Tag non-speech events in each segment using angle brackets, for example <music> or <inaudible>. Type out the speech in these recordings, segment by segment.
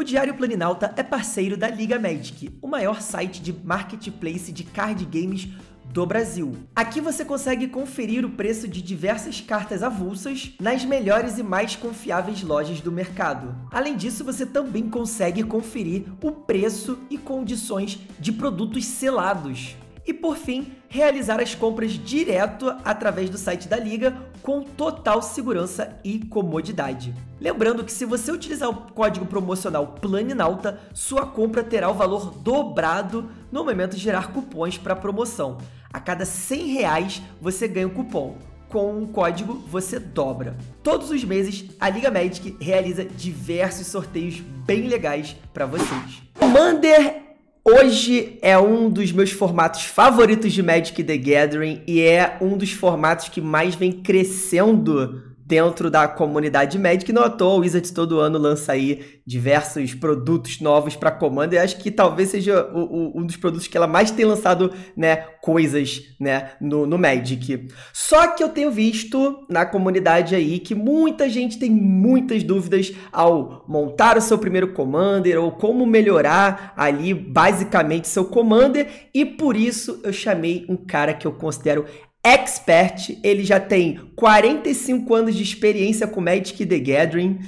O Diário Planinalta é parceiro da Liga Magic, o maior site de marketplace de card games do Brasil. Aqui você consegue conferir o preço de diversas cartas avulsas nas melhores e mais confiáveis lojas do mercado. Além disso, você também consegue conferir o preço e condições de produtos selados. E por fim, realizar as compras direto através do site da Liga com total segurança e comodidade. Lembrando que se você utilizar o código promocional PLANINAUTA, sua compra terá o valor dobrado no momento de gerar cupons para promoção. A cada 100 reais você ganha um cupom com um código você dobra. Todos os meses, a Liga Magic realiza diversos sorteios bem legais para vocês. Commander Hoje é um dos meus formatos favoritos de Magic the Gathering e é um dos formatos que mais vem crescendo dentro da comunidade Magic. E não à toa, o Wizards todo ano lança aí diversos produtos novos para Commander. E acho que talvez seja o, o, um dos produtos que ela mais tem lançado, né, coisas, né, no, no Magic. Só que eu tenho visto na comunidade aí que muita gente tem muitas dúvidas ao montar o seu primeiro Commander ou como melhorar ali basicamente seu Commander. E por isso eu chamei um cara que eu considero expert, ele já tem 45 anos de experiência com Magic the Gathering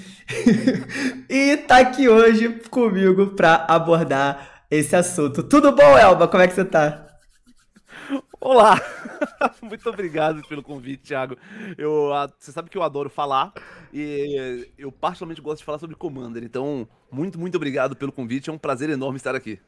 <laughs> e tá aqui hoje comigo para abordar esse assunto. Tudo bom, Elba? Como é que você tá? Olá! <laughs> Muito obrigado pelo convite, Thiago. Eu, ah, você sabe que eu adoro falar e eu particularmente gosto de falar sobre Commander, então muito, muito obrigado pelo convite. É um prazer enorme estar aqui.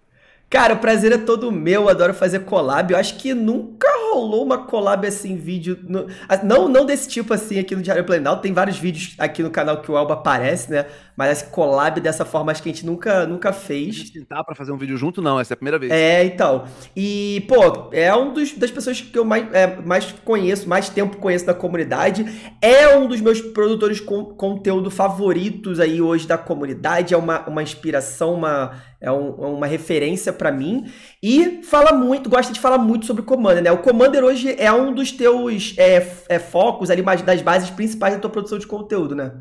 Cara, o prazer é todo meu, adoro fazer collab. Eu acho que nunca rolou uma collab assim, vídeo. No... Não, não desse tipo assim aqui no Diário Planalto. Tem vários vídeos aqui no canal que o Elba aparece, né? Mas essa collab dessa forma acho que a gente nunca, nunca fez. A gente tentar pra fazer um vídeo junto, não, essa é a primeira vez. É, então. E, pô, é um dos, das pessoas que eu mais, é, mais conheço, mais tempo conheço da comunidade. É um dos meus produtores de conteúdo favoritos aí hoje da comunidade. É uma, uma inspiração, uma é, um, é uma referência para mim. E fala muito, gosta de falar muito sobre Commander, né? O Commander hoje é um dos teus é, é focos ali, das bases principais da tua produção de conteúdo, né?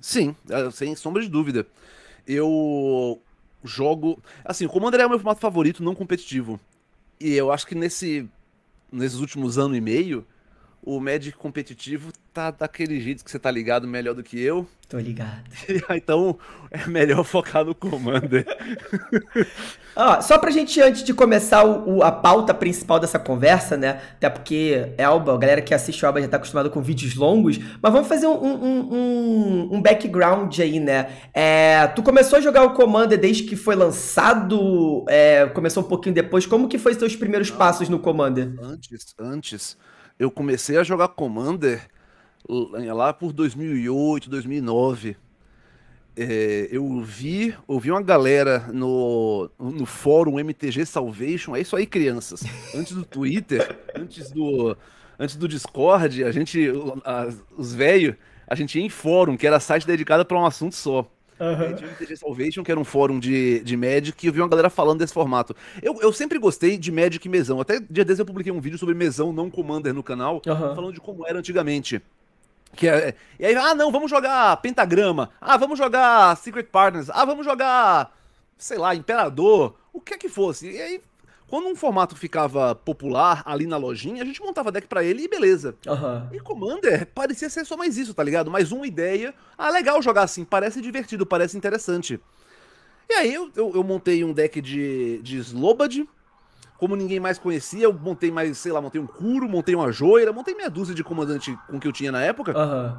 Sim, é, sem sombra de dúvida. Eu jogo. Assim, o Commander é o meu formato favorito não competitivo. E eu acho que nesse. Nesses últimos ano e meio, o Magic competitivo tá daquele jeito que você tá ligado melhor do que eu. Tô ligado. <laughs> Ah, então é melhor focar no Commander. ah, <laughs> só pra gente, antes de começar o, a pauta principal dessa conversa, né? Até porque Elba, a galera que assiste o Elba já tá acostumada com vídeos longos, mas vamos fazer um, um, um, um background aí, né? É, tu começou a jogar o Commander desde que foi lançado? É, começou um pouquinho depois. Como que foi seus primeiros ah. passos no Commander? Antes, antes eu comecei a jogar Commander lá por 2008, 2009. É, eu vi, ouvi uma galera no, no fórum MTG Salvation, é isso aí, crianças. Antes do Twitter, antes do, antes do Discord, a gente, a, os velhos, a gente ia em fórum, que era site dedicado para um assunto só. Uhum. Tinha um TG Salvation, que era um fórum de, de Magic, e eu vi uma galera falando desse formato. Eu, eu sempre gostei de Magic e mesão. Até dia 10 eu publiquei um vídeo sobre mesão não Commander no canal, uhum. falando de como era antigamente. Que é, e aí, ah, não, vamos jogar Pentagrama. Ah, vamos jogar Secret Partners. Ah, vamos jogar, sei lá, Imperador. O que é que fosse. E aí quando um formato ficava popular ali na lojinha, a gente montava deck para ele e beleza. Uhum. E Commander parecia ser só mais isso, tá ligado? Mais uma ideia. Ah, legal jogar assim, parece divertido, parece interessante. E aí eu, eu, eu montei um deck de, de Slobad. Como ninguém mais conhecia, eu montei mais, sei lá, montei um Curo, montei uma Joira, montei meia dúzia de comandante com que eu tinha na época. Uhum.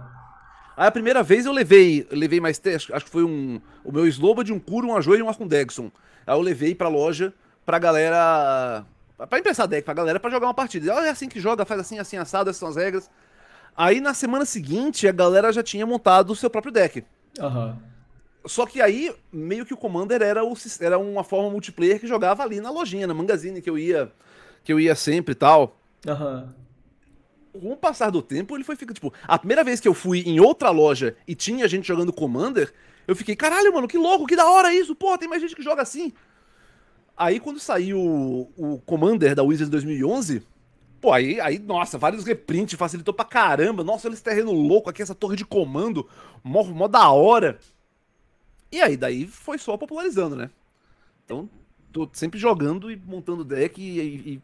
Aí a primeira vez eu levei, levei mais, acho que foi um, o meu Slobad, um Curo, uma Ajoia e um Arcundexon. Aí eu levei pra loja pra galera. Pra emprestar deck pra galera pra jogar uma partida. Olha, é assim que joga, faz assim, assim, assado, essas são as regras. Aí na semana seguinte a galera já tinha montado o seu próprio deck. Uhum. Só que aí, meio que o Commander era, o, era uma forma multiplayer que jogava ali na lojinha, na mangazine que eu ia, que eu ia sempre e tal. Aham. Uhum com o passar do tempo, ele foi ficando, tipo, a primeira vez que eu fui em outra loja e tinha gente jogando Commander, eu fiquei, caralho, mano, que louco, que da hora isso, porra, tem mais gente que joga assim. Aí quando saiu o, Commander da Wizards 2011, Pô, aí, aí, nossa, vários reprints, facilitou pra caramba. Nossa, olha esse terreno louco aqui, essa torre de comando, mó, mó da hora. E aí, daí foi só popularizando, né? Então, tô sempre jogando e montando deck e, e, e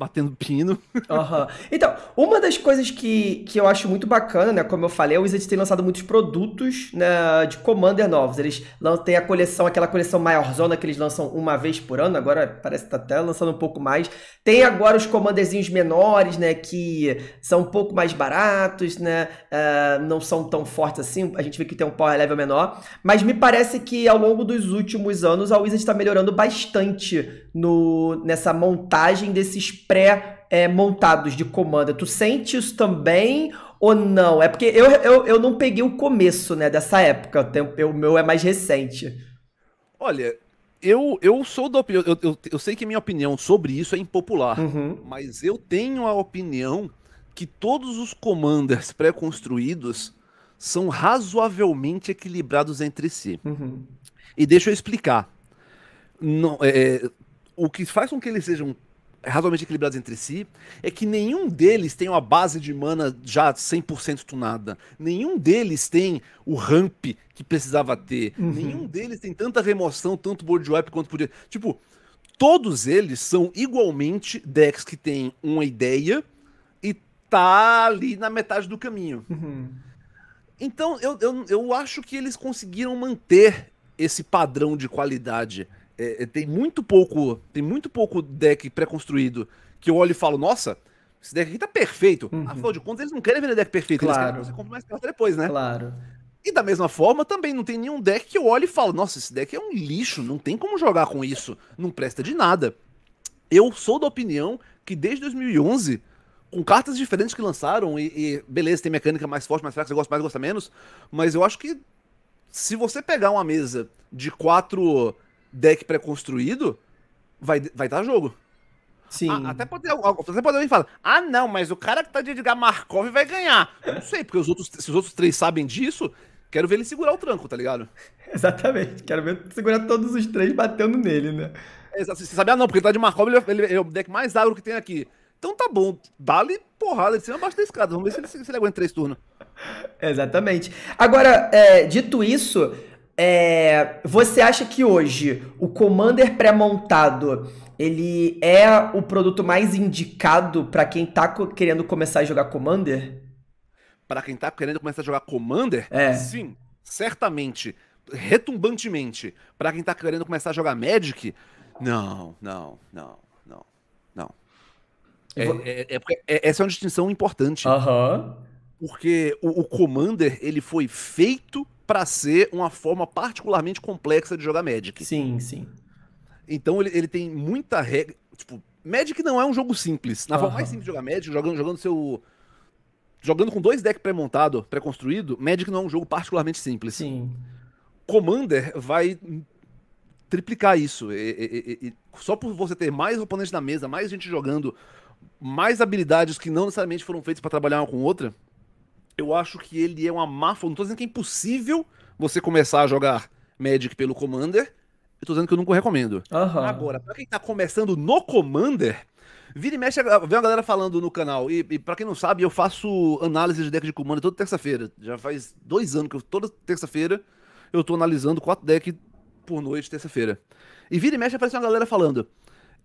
batendo pino. Uhum. <laughs> Então, uma das coisas que, que eu acho muito bacana, né? Como eu falei, a Wizard tem lançado muitos produtos né, de Commander novos. Eles têm a coleção, aquela coleção maiorzona que eles lançam uma vez por ano, agora parece que tá até lançando um pouco mais. Tem agora os Commanderzinhos menores, né? Que são um pouco mais baratos, né? Uh, não são tão fortes assim. A gente vê que tem um power level menor. Mas me parece que ao longo dos últimos anos a Wizard está melhorando bastante no, nessa montagem desses pré-montados eh, é, de comando. Tu sente isso também ou não? É porque eu, eu, eu não peguei o começo né, dessa época, o meu é mais recente. Olha, eu, eu sou da opinião. Eu, eu, eu, sei que minha opinião sobre isso é impopular, uhum. mas eu tenho a opinião que todos os commanders <laughs> pré-construídos são razoavelmente equilibrados entre si. Uhum. E deixa eu explicar. Não, é, o que faz com que eles sejam razoavelmente equilibrados entre si é que nenhum deles tem uma base de mana já 100% tunada. Nenhum deles tem o ramp que precisava ter. Uhum. Nenhum deles tem tanta remoção, tanto board wipe quanto podia. Tipo, todos eles são igualmente decks que têm uma ideia e tá ali na metade do caminho. Uhum. Então, eu, eu, eu acho que eles conseguiram manter esse padrão de qualidade é, é, tem muito pouco, tem muito pouco deck pré-construído que eu olho e falo, nossa, esse deck aqui tá perfeito. Uhum. Afinal de contas, eles não querem vender deck perfeito, claro. eles querem você compra mais cartas depois, né? Claro. E da mesma forma, também não tem nenhum deck que eu olho e falo, nossa, esse deck é um lixo, não tem como jogar com isso, não presta de nada. Eu sou da opinião que desde 2011, com cartas diferentes que lançaram, e, e beleza, tem mecânica mais forte, mais fraca, você gosta mais, gosta menos, mas eu acho que se você pegar uma mesa de quatro deck pré-construído, vai, vai dar jogo. Sim. Ah, até pode até pode alguém falar, ah não, mas o cara que tá de Edgar Markov vai ganhar. não sei, porque os outros, se os outros três sabem disso, quero ver ele segurar o tranco, tá ligado? <laughs> Exatamente, quero ver segurar todos os três batendo nele, né? Exatamente. você sabia ah não, porque ele tá de Markov, ele, ele, é, ele é o deck mais agro que tem aqui. Então tá bom, dá-lhe porrada de cima abaixo da escada, vamos ver se ele, se ele aguenta três turnos. <laughs> Exatamente. Agora, é, dito isso, é, você acha que hoje o Commander pré-montado ele é o produto mais indicado para quem tá querendo começar a jogar Commander? Para quem tá querendo começar a jogar Commander? É. Sim, certamente, retumbantemente. Para quem tá querendo começar a jogar Magic, não, não, não, não, não. É, é, é, é. essa é uma distinção importante. Aham. Porque o, o Commander ele foi feito para ser uma forma particularmente complexa de jogar Magic. Sim, sim. Então ele, ele tem muita regra. Tipo, Magic não é um jogo simples. Na uhum. forma mais simples de jogar Magic, jogando, jogando seu. Jogando com dois decks pré-montado, pré-construído, Magic não é um jogo particularmente simples. Sim. Commander vai triplicar isso. E, e, e, só por você ter mais oponentes na mesa, mais gente jogando, mais habilidades que não necessariamente foram feitas para trabalhar uma com outra, eu acho que ele é uma má forma. Não tô dizendo que é impossível você começar a jogar Magic pelo Commander. Eu tô dizendo que eu nunca recomendo. Uhum. Agora, pra quem tá começando no Commander, vira e mexe, vem uma galera falando no canal. E, e pra quem não sabe, eu faço análise de deck de Commander toda terça-feira. Já faz dois anos que eu, toda terça-feira eu tô analisando quatro decks por noite, terça-feira. E vira e mexe, aparece uma galera falando.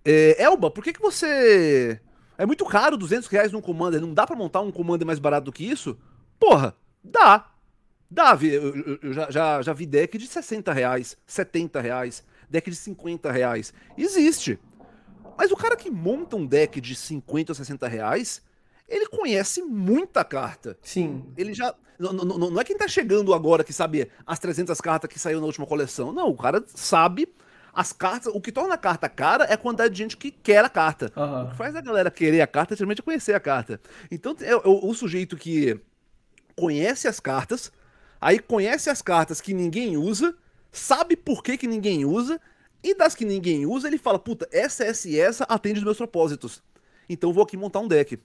É, Elba, por que que você... É muito caro 200 reais num Commander, não dá para montar um Commander mais barato do que isso? Porra, dá. Dá, eu, eu já, já, já vi deck de 60 reais, 70 reais, deck de 50 reais. Existe. Mas o cara que monta um deck de 50 ou 60 reais, ele conhece muita carta. Sim. Ele já. Não, não, não é quem tá chegando agora que sabe as 300 cartas que saiu na última coleção. Não, o cara sabe as cartas. O que torna a carta cara é a quantidade de gente que quer a carta. Uhum. O que faz a galera querer a carta é simplesmente conhecer a carta. Então, é, é, o, o sujeito que conhece as cartas, aí conhece as cartas que ninguém usa, sabe por que, que ninguém usa, e das que ninguém usa, ele fala: puta, essa, essa e essa atende os meus propósitos. Então vou aqui montar um deck.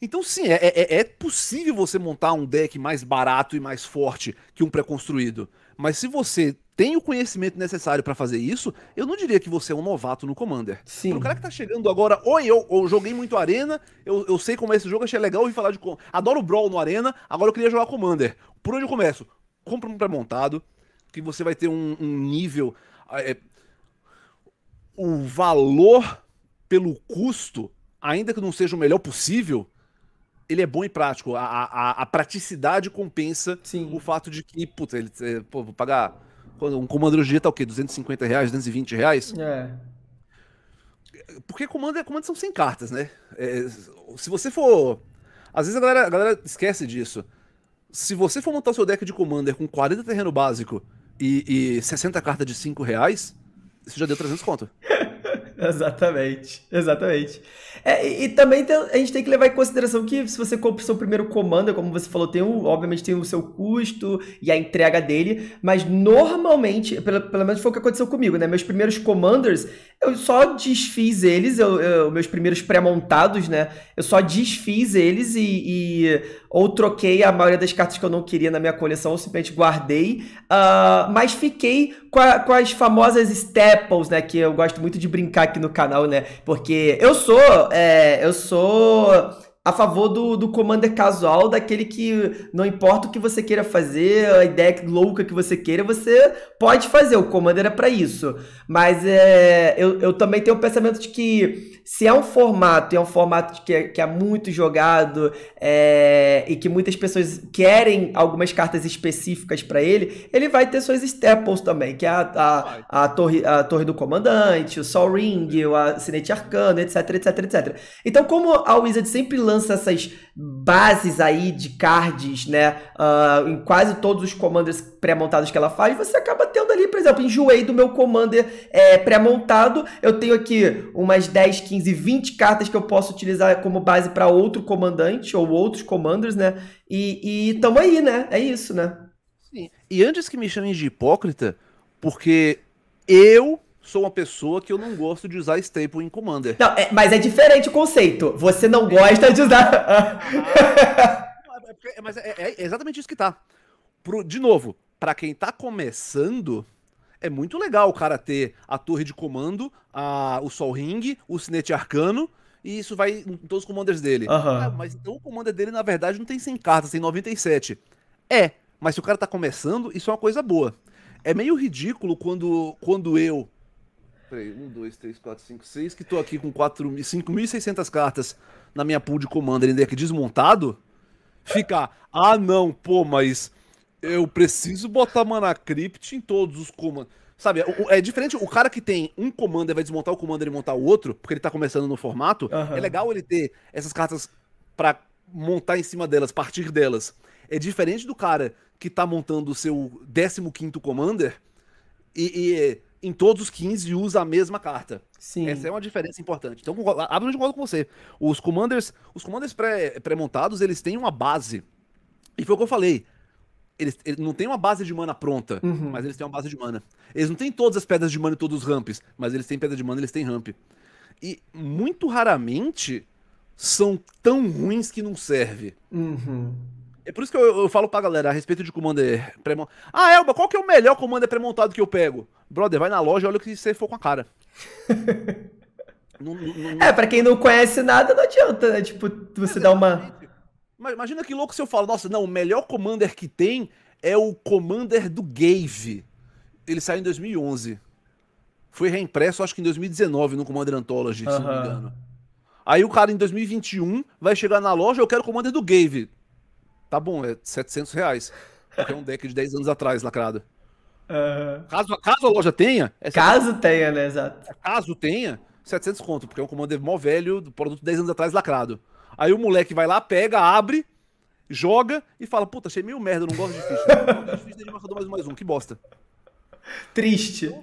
Então, sim, é, é, é, possível você montar um deck mais barato e mais forte que um pré-construído. Mas se você tem o conhecimento necessário para fazer isso, eu não diria que você é um novato no Commander. Sim. Pro cara que tá chegando agora, oi, eu, eu joguei muito Arena, eu, eu sei como é esse jogo, achei legal ouvir falar de. Adoro Brawl no Arena, agora eu queria jogar Commander. Por onde eu começo? Compra um pré-montado, que você vai ter um, um nível. É, o valor pelo custo, ainda que não seja o melhor possível, ele é bom e prático. A, a, a praticidade compensa Sim. o fato de que, puta, ele, é, pô, vou pagar um comando hoje dia tá o quê? 250 reais, 220 reais? É. Porque comando, é, comando são 100 cartas, né? É, se você for. Às vezes a galera, a galera esquece disso. Se você for montar o seu deck de Commander com 40 terreno básico e, e 60 cartas de 5 reais, você já deu 300 conto. <laughs> <laughs> Exatamente, exatamente. É, e, e, também tem, a gente tem que levar em consideração que se você compra o seu primeiro comando, como você falou, tem um, obviamente tem o seu custo e a entrega dele, mas normalmente, pelo, pelo menos foi o que aconteceu comigo, né? Meus primeiros commanders, eu só desfiz eles, eu, eu meus primeiros pré-montados, né? Eu só desfiz eles e, e, ou troquei a maioria das cartas que eu não queria na minha coleção, ou simplesmente guardei, uh, mas fiquei com, a, com, as famosas staples, né? Que eu gosto muito de brincar aqui no canal, né? Porque eu sou. É, eu sou a favor do, do commander casual, daquele que não importa o que você queira fazer, a ideia louca que você queira, você pode fazer. O commander é para isso. Mas é, eu, eu também tenho o pensamento de que se é um formato, é um formato que é, que é muito jogado é, e que muitas pessoas querem algumas cartas específicas para ele, ele vai ter suas staples também, que é a, a, a, torre, a torre do comandante, o Sol Ring, o Sinete Arcano, etc, etc, etc. Então, como a Wizard sempre lança essas bases aí de cards, né? Uh, em quase todos os commanders pré-montados que ela faz, você acaba tendo ali, por exemplo, enjoei do meu commander é, pré-montado, eu tenho aqui umas 10, 15, 20 cartas que eu posso utilizar como base para outro comandante ou outros commanders, né? E, e tamo aí, né? É isso, né? Sim. E antes que me chamem de hipócrita, porque eu sou uma pessoa que eu não gosto de usar staple em Commander. Não, é, mas é diferente o conceito. Você não gosta de usar. Ah, é, mas é, é, é, exatamente isso que tá. Pro, de novo, para quem tá começando, é muito legal o cara ter a torre de comando, a, o Sol Ring, o Cinete Arcano. E isso vai em todos os commanders dele. Uhum. Ah, mas então o commander dele, na verdade, não tem 100 cartas, tem 97. É, mas se o cara tá começando, isso é uma coisa boa. É meio ridículo quando, quando eu Peraí, 1, 2, 3, 4, 5, 6, que tô aqui com 5.600 cartas na minha pool de Commander em deck desmontado, ficar, ah não, pô, mas eu preciso botar mana crypt em todos os comandos. Sabe, é diferente o cara que tem um commander, vai desmontar o commander e montar o outro, porque ele tá começando no formato. Uhum. É legal ele ter essas cartas para montar em cima delas, partir delas. É diferente do cara que tá montando o seu 15 commander e, e em todos os 15 usa a mesma carta. Sim. Essa é uma diferença importante. Então, absolutamente concordo com você. Os commanders, os commanders pré-montados, pré eles têm uma base. E foi o que eu falei. Eles, eles não têm uma base de mana pronta, uhum. mas eles têm uma base de mana. Eles não têm todas as pedras de mana e todos os ramps, mas eles têm pedra de mana, eles têm ramp. E muito raramente são tão ruins que não serve. Uhum. É por isso que eu, eu, falo pra galera a respeito de Commander pré-montado. Ah, Elba, qual que é o melhor Commander pré-montado que eu pego? Brother, vai na loja e olha o que você for com a cara. <laughs> não, não, não... É, pra quem não conhece nada, não adianta, né? Tipo, você é, dá uma. Imagina que louco se eu falo, nossa, não, o melhor Commander que tem é o Commander do Gave. Ele saiu em 2011. Foi reimpresso, acho que em 2019, no Commander Anthology, se não me engano. Aí o cara, em 2021, vai chegar na loja, eu quero o Commander do Gave tá bom, é 700 reais. Porque é um deck de 10 anos atrás lacrado. Uhum. Caso, caso a loja tenha. É caso tenha, né? Exato. Caso tenha, 700 conto, porque é um commander mó velho, do produto 10 anos atrás lacrado. Aí o moleque vai lá, pega, abre, joga e fala: Puta, achei meio merda, não gosto de ficha. <laughs> não gosto de ficha, marcador mais um, mais um, que bosta. Triste.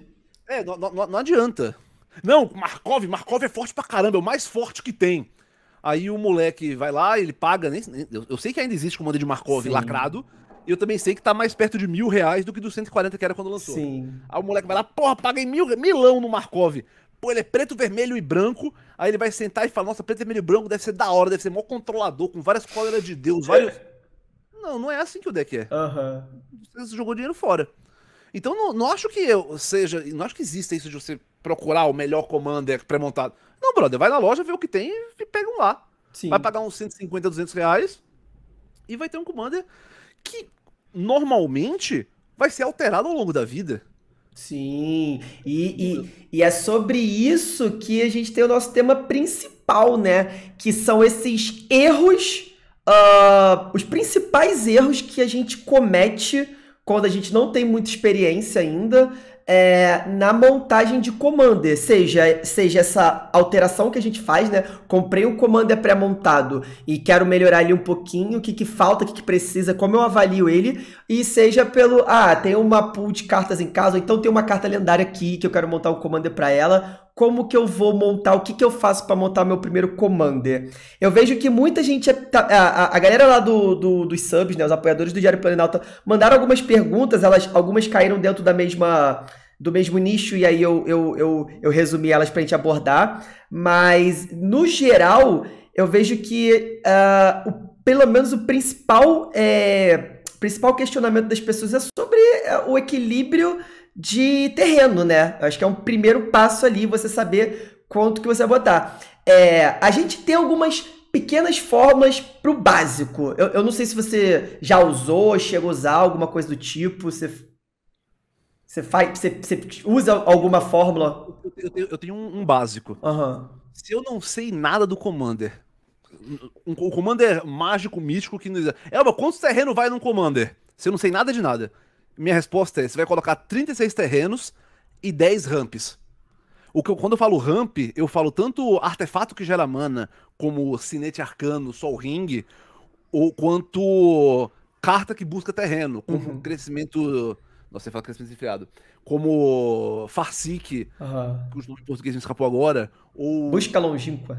É, não, não, não adianta. Não, Markov, Markov é forte pra caramba, é o mais forte que tem. Aí o moleque vai lá, ele paga, nem, eu, eu sei que ainda existe comando de Markov Sim. lacrado, e eu também sei que tá mais perto de mil reais do que dos 140 que era quando lançou. Sim. Aí o moleque vai lá, porra, paguei mil, milão no Markov. Pô, ele é preto, vermelho e branco. Aí ele vai sentar e fala, nossa, preto, vermelho e branco deve ser da hora, deve ser mó controlador, com várias cóleras de Deus, vários... <laughs> Não, não é assim que o deck é. Uhum. Você jogou dinheiro fora. Então não, não acho que eu seja. Não acho que exista isso de você procurar o melhor commander pré-montado. Não, brother, vai na loja, vê o que tem e pega um lá. Sim. Vai pagar uns 150, 200 reais e vai ter um commander que normalmente vai ser alterado ao longo da vida. Sim, e, e, e, é sobre isso que a gente tem o nosso tema principal, né? Que são esses erros, uh, os principais erros que a gente comete quando a gente não tem muita experiência ainda, é, na montagem de commander, seja, seja essa alteração que a gente faz, né? Comprei o um commander pré-montado e quero melhorar ele um pouquinho, o que, que falta, o que, que precisa, como eu avalio ele, e seja pelo, ah, tem uma pool de cartas em casa, ou então tem uma carta lendária aqui que eu quero montar um commander para ela, como que eu vou montar, o que, que eu faço para montar meu primeiro commander. Eu vejo que muita gente, é a, a, a galera lá do, do, dos subs, né, os apoiadores do Diário Planalto, mandaram algumas perguntas, elas, algumas caíram dentro da mesma do mesmo nicho e aí eu, eu, eu, eu resumi elas para a gente abordar, mas no geral eu vejo que uh, o, pelo menos o principal é, principal questionamento das pessoas é sobre eh, o equilíbrio de terreno, né? acho que é um primeiro passo ali você saber quanto que você vai botar. É, a gente tem algumas pequenas formas para o básico. Eu, eu, não sei se você já usou, chegou a usar alguma coisa do tipo, você, você, faz, você, você usa alguma fórmula? Eu, tenho, eu tenho, um, um básico. Uhum. Se eu não sei nada do Commander, um, um Commander mágico, místico, que não... É, quanto terreno vai num Commander? Se eu não sei nada de nada. Minha resposta é: você vai colocar 36 terrenos e 10 ramps. O que eu, quando eu falo ramp, eu falo tanto artefato que gera mana, como cinete arcano, sol ring, ou quanto carta que busca terreno, como uhum. crescimento. Nossa, você fala crescimento enfiado. Como Farsic, uhum. que os nomes portugueses me escapou agora. Ou... Busca longínqua.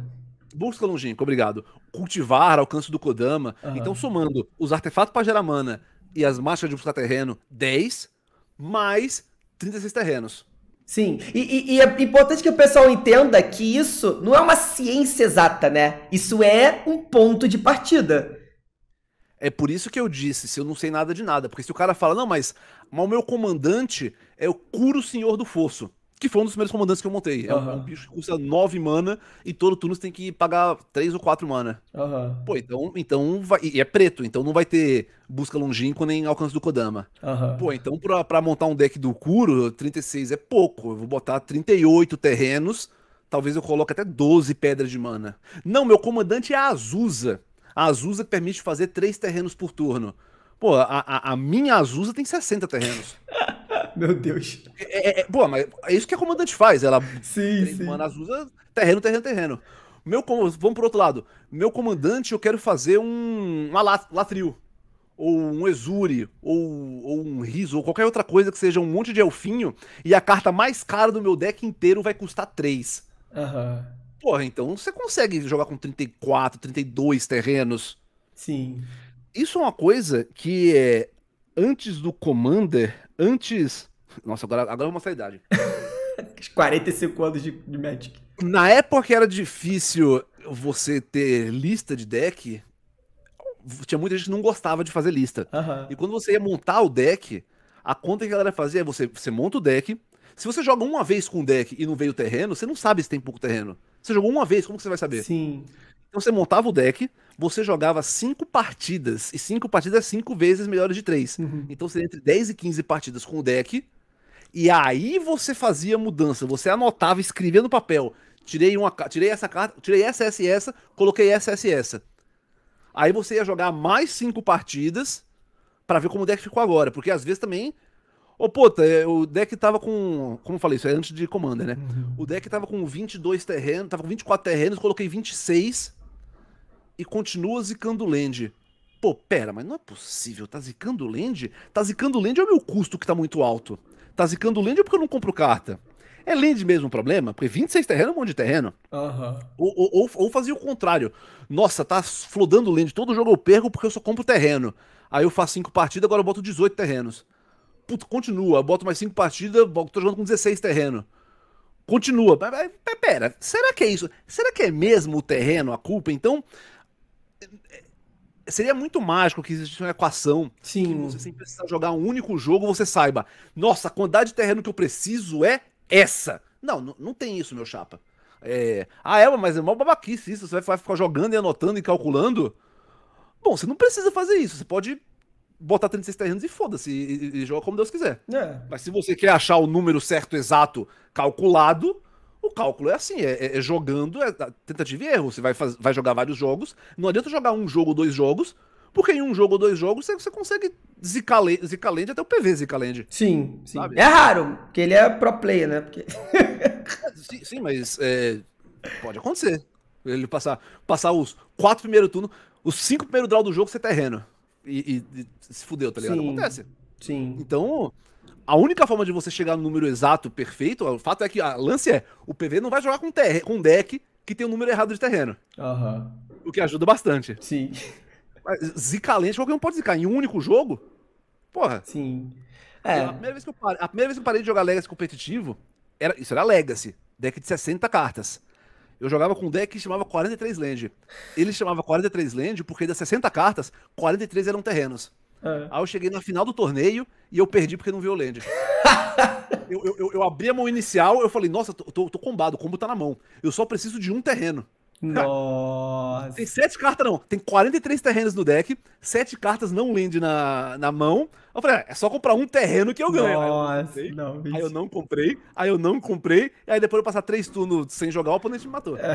Busca longínqua, obrigado. Cultivar, alcance do Kodama. Uhum. Então, somando os artefatos para gerar mana e as marchas de buscar terreno, 10, mais 36 terrenos. Sim, e, e, e, é importante que o pessoal entenda que isso não é uma ciência exata, né? Isso é um ponto de partida. É por isso que eu disse, se eu não sei nada de nada, porque se o cara fala, não, mas, mas o meu comandante é o curo senhor do fosso. Que foi um dos primeiros comandantes que eu montei. É, uhum. um, é um, bicho que custa 9 mana e todo turno você tem que pagar 3 ou 4 mana. Uhum. Pô, então, então vai. E é preto, então não vai ter busca longínqua nem alcance do Kodama. Uhum. Pô, então pra, pra montar um deck do Kuro, 36 é pouco. Eu vou botar 38 terrenos, talvez eu coloque até 12 pedras de mana. Não, meu comandante é a Azusa. A Azusa permite fazer 3 terrenos por turno. Pô, a, a, a minha Azusa tem 60 terrenos. <laughs> Meu Deus. É, é, pô, é, mas é isso que a comandante faz. Ela sim, sim. Manas usa terreno, terreno, terreno. Meu, vamos pro outro lado. Meu comandante, eu quero fazer um uma latril. Ou um Exuri, ou, ou um Riso, ou qualquer outra coisa que seja um monte de elfinho, e a carta mais cara do meu deck inteiro vai custar 3. Aham. Uhum. Porra, então você consegue jogar com 34, 32 terrenos. Sim. Isso é uma coisa que é, antes do Commander, antes. Nossa, agora, agora eu vou mostrar a idade. 45 <laughs> anos de, de Magic. Na época era difícil você ter lista de deck. Tinha muita gente que não gostava de fazer lista. E quando você ia montar o deck, a conta que a galera fazia é você, você monta o deck. Se você joga uma vez com o deck e não veio o terreno, você não sabe se tem pouco terreno. Você jogou uma vez, como que você vai saber? Sim. Então você montava o deck, você jogava cinco partidas, e cinco partidas é cinco vezes melhores de três. Uhum. Então seria entre 10 e 15 partidas com o deck, e aí você fazia mudança, você anotava, escrevia no papel, tirei uma, tirei essa carta, tirei essa, essa e essa, coloquei essa, essa e essa. Aí você ia jogar mais cinco partidas para ver como o deck ficou agora, porque às vezes também Ô, puta, é, o deck tava com. Como eu falei, isso é antes de Commander, né? Uhum. O deck tava com 22 terrenos, tava com 24 terrenos, coloquei 26 e continua zicando land. Pô, pera, mas não é possível. Tá zicando land? Tá zicando land é o meu custo que tá muito alto. Tá zicando land é porque eu não compro carta. É land mesmo o problema? Porque 26 terrenos é um monte de terreno. Uhum. Ou, ou, ou, ou fazia o contrário. Nossa, tá flodando land. Todo jogo eu perco porque eu só compro terreno. Aí eu faço 5 partidas, agora eu boto 18 terrenos puta, continua. boto mais cinco partidas, tô jogando com 16 terreno. Continua. Pera, será que é isso? Será que é mesmo o terreno a culpa? Então, é, seria muito mágico que existisse uma equação. Sim. você sem precisar jogar um único jogo, você saiba. Nossa, a quantidade de terreno que eu preciso é essa. Não, não, tem isso, meu chapa. É, ah, é, mas é mó babaquice isso. Você vai ficar jogando e anotando e calculando. Bom, você não precisa fazer isso. Você pode botar 36 terrenos e foda-se, e, e, joga como Deus quiser. É. Mas se você quer achar o número certo, exato, calculado, o cálculo é assim, é, é, é jogando, é tá, tentativa e erro. Você vai, faz, vai jogar vários jogos, não adianta jogar um jogo ou dois jogos, porque em um jogo ou dois jogos você, você consegue zicalend até o PV zicalend Sim, sim. Sabe? É raro, porque ele é pro player, né? Porque... É, sim, sim, mas é, pode acontecer. Ele passar, passar os quatro primeiros turnos, os cinco primeiros draw do jogo você é terreno e, e, e se fudeu, tá ligado? Sim. Acontece. Sim. Então, a única forma de você chegar no número exato, perfeito, o fato é que a lance é: o PV não vai jogar com, ter, com deck que tem o um número errado de terreno. Uhum. O que ajuda bastante. Sim. zica lente, qualquer um pode zicar. Em um único jogo, porra. Sim. É. A primeira vez que eu parei, a primeira vez que eu parei de jogar Legacy competitivo, era, isso era Legacy, deck de 60 cartas. Eu jogava com um deck que chamava 43 Land. Ele chamava 43 Land porque das 60 cartas, 43 eram terrenos. É. Aí eu cheguei na final do torneio e eu perdi porque não viu o Land. <laughs> eu, eu, eu, abri a mão inicial, eu falei, nossa, tô, tô, tô combado, o combo tá na mão. Eu só preciso de um terreno. Nossa. tem sete cartas, não. Tem 43 terrenos no deck, sete cartas não land na, na mão. Eu falei, ah, é só comprar um terreno que eu ganho. Nossa, aí eu não, não aí eu não comprei, aí eu não comprei, e aí depois eu passar três turnos sem jogar, o oponente me matou. É.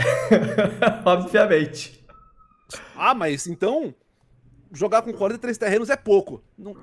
<laughs> Obviamente. Ah, mas então, jogar com 43 terrenos é pouco. Não,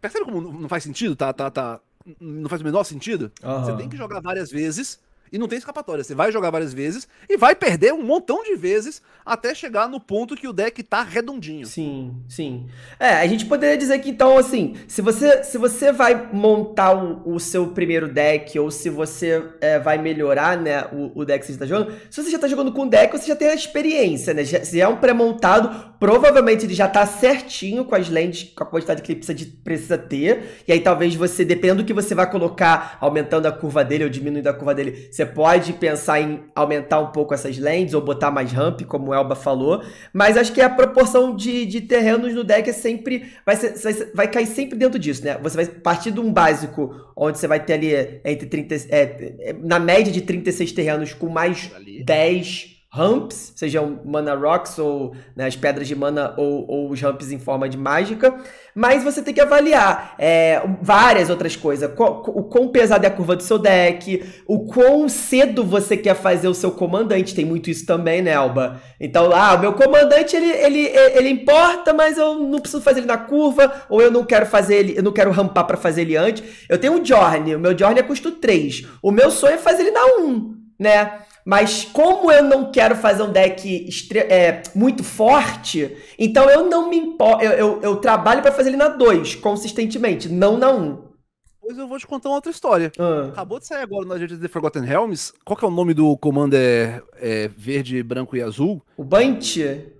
percebe como não faz sentido? Tá, tá, tá, não faz o menor sentido? Uhum. Você tem que jogar várias vezes e não tem escapatória. Você vai jogar várias vezes e vai perder um montão de vezes até chegar no ponto que o deck tá redondinho. Sim, sim. É, a gente poderia dizer que então, assim, se você, se você vai montar o, o seu primeiro deck ou se você é, vai melhorar, né, o, o deck que você está jogando, se você já tá jogando com deck, você já tem a experiência, né? Já, se é um pré-montado, Provavelmente ele já tá certinho com as lentes, com a quantidade que ele precisa, de, precisa ter. E aí talvez você, dependendo do que você vai colocar, aumentando a curva dele ou diminuindo a curva dele, você pode pensar em aumentar um pouco essas lentes ou botar mais ramp, como o Elba falou. Mas acho que a proporção de, de terrenos no deck é sempre. Vai, ser, vai cair sempre dentro disso, né? Você vai partir de um básico onde você vai ter ali é, entre 30. É, é, na média de 36 terrenos com mais 10 ramps, sejam mana rocks ou né, as pedras de mana ou, ou, os ramps em forma de mágica, mas você tem que avaliar é, várias outras coisas, o quão pesada é a curva do seu deck, o quão cedo você quer fazer o seu comandante, tem muito isso também, né, Alba? Então, lá, ah, o meu comandante, ele, ele, ele importa, mas eu não preciso fazer ele na curva, ou eu não quero fazer ele, eu não quero rampar para fazer ele antes. Eu tenho um Jorne, o meu Jorne é custo 3, o meu sonho é fazer ele na 1, né? Mas como eu não quero fazer um deck é, muito forte, então eu não me importo. Eu, eu, eu, trabalho para fazer ele na 2, consistentemente, não na 1. Um. Pois eu vou te contar uma outra história. Ah. Acabou de sair agora na gente The Forgotten Helms. Qual que é o nome do commander é, verde, branco e azul? O Bant. É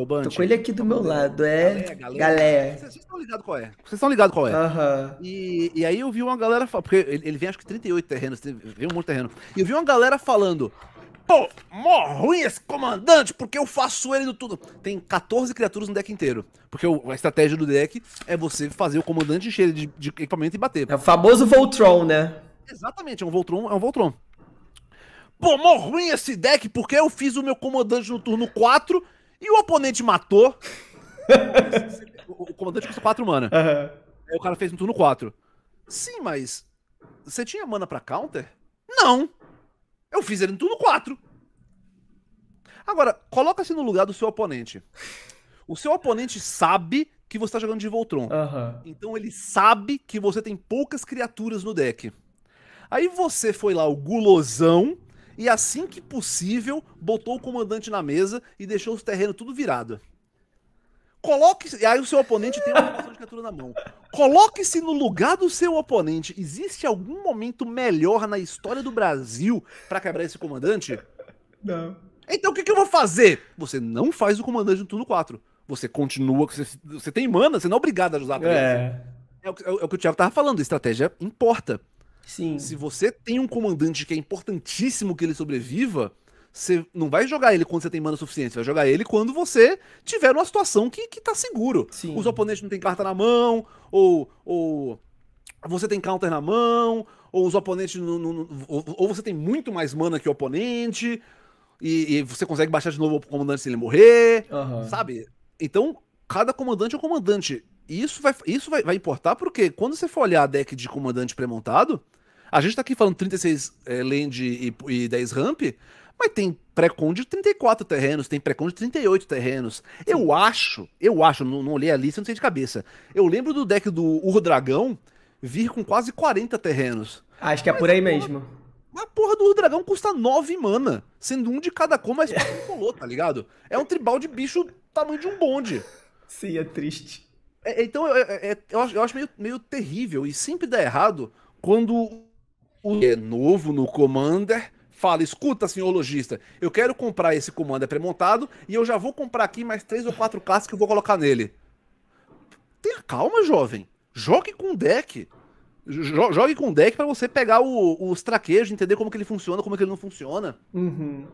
o Bunch. Tô com ele aqui do meu lado, é. Galera. Vocês estão ligados qual é? Vocês estão ligados qual é? Uhum. E, e aí eu vi uma galera. Porque ele, ele vem acho que 38 terrenos, vem um monte de terreno. E eu vi uma galera falando: Pô, mó ruim esse comandante, porque eu faço ele do tudo. Tem 14 criaturas no deck inteiro. Porque a estratégia do deck é você fazer o comandante encher de, de equipamento e bater. É o famoso Voltron, né? Exatamente, é um Voltron, é um Voltron. Pô, mó ruim esse deck, porque eu fiz o meu comandante no turno 4 e o oponente matou. <laughs> o comandante custa 4 mana. Uhum. Aí o cara fez no turno 4. Sim, mas. Você tinha mana pra counter? Não! Eu fiz ele tudo quatro. Agora, coloca-se no lugar do seu oponente. O seu oponente sabe que você está jogando de Voltron. Uhum. Então ele sabe que você tem poucas criaturas no deck. Aí você foi lá, o gulosão, e assim que possível, botou o comandante na mesa e deixou os terrenos tudo virado. Coloque. Aí o seu oponente tem uma animação <laughs> de criatura na mão. Coloque-se no lugar do seu oponente. Existe algum momento melhor na história do Brasil para quebrar esse comandante? Não. Então o que, que, eu vou fazer? Você não faz o comandante no turno 4. Você continua. Você, você tem mana, você não é obrigado a usar a é. É, é. é, o que o Thiago tava falando, estratégia importa. Sim. Se você tem um comandante que é importantíssimo que ele sobreviva, você não vai jogar ele quando você tem mana suficiente, você vai jogar ele quando você tiver uma situação que, que tá seguro. Sim. Os oponentes não tem carta na mão, ou, ou você tem counter na mão, ou os oponentes. Não, não, ou, ou, você tem muito mais mana que o oponente, e, e você consegue baixar de novo o comandante se ele morrer, uhum. sabe? Então, cada comandante é um comandante. isso vai, isso vai, vai importar porque quando você for olhar a deck de comandante pré-montado, a gente tá aqui falando 36 é, eh, land e, e 10 ramp, mas tem pré precon de 34 terrenos, tem pré precon de 38 terrenos. Eu acho, eu acho, não, não olhei a lista, não sei de cabeça. Eu lembro do deck do Urro Dragão vir com quase 40 terrenos. Ah, acho que é mas por aí porra, mesmo. A porra do Urro Dragão custa 9 mana, sendo um de cada cor, mas <laughs> colou, tá ligado? É um tribal de bicho tamanho de um bonde. Sim, é triste. É, é então, é, é, é, eu acho, eu acho meio, meio terrível e sempre dá errado quando o é novo no Commander fala, escuta, senhor lojista, eu quero comprar esse comando é pré-montado e eu já vou comprar aqui mais três ou quatro cartas que eu vou colocar nele. Tenha calma, jovem. Jogue com deck. Jogue com deck para você pegar o, os traquejos, entender como que ele funciona, como que ele não funciona. Uhum.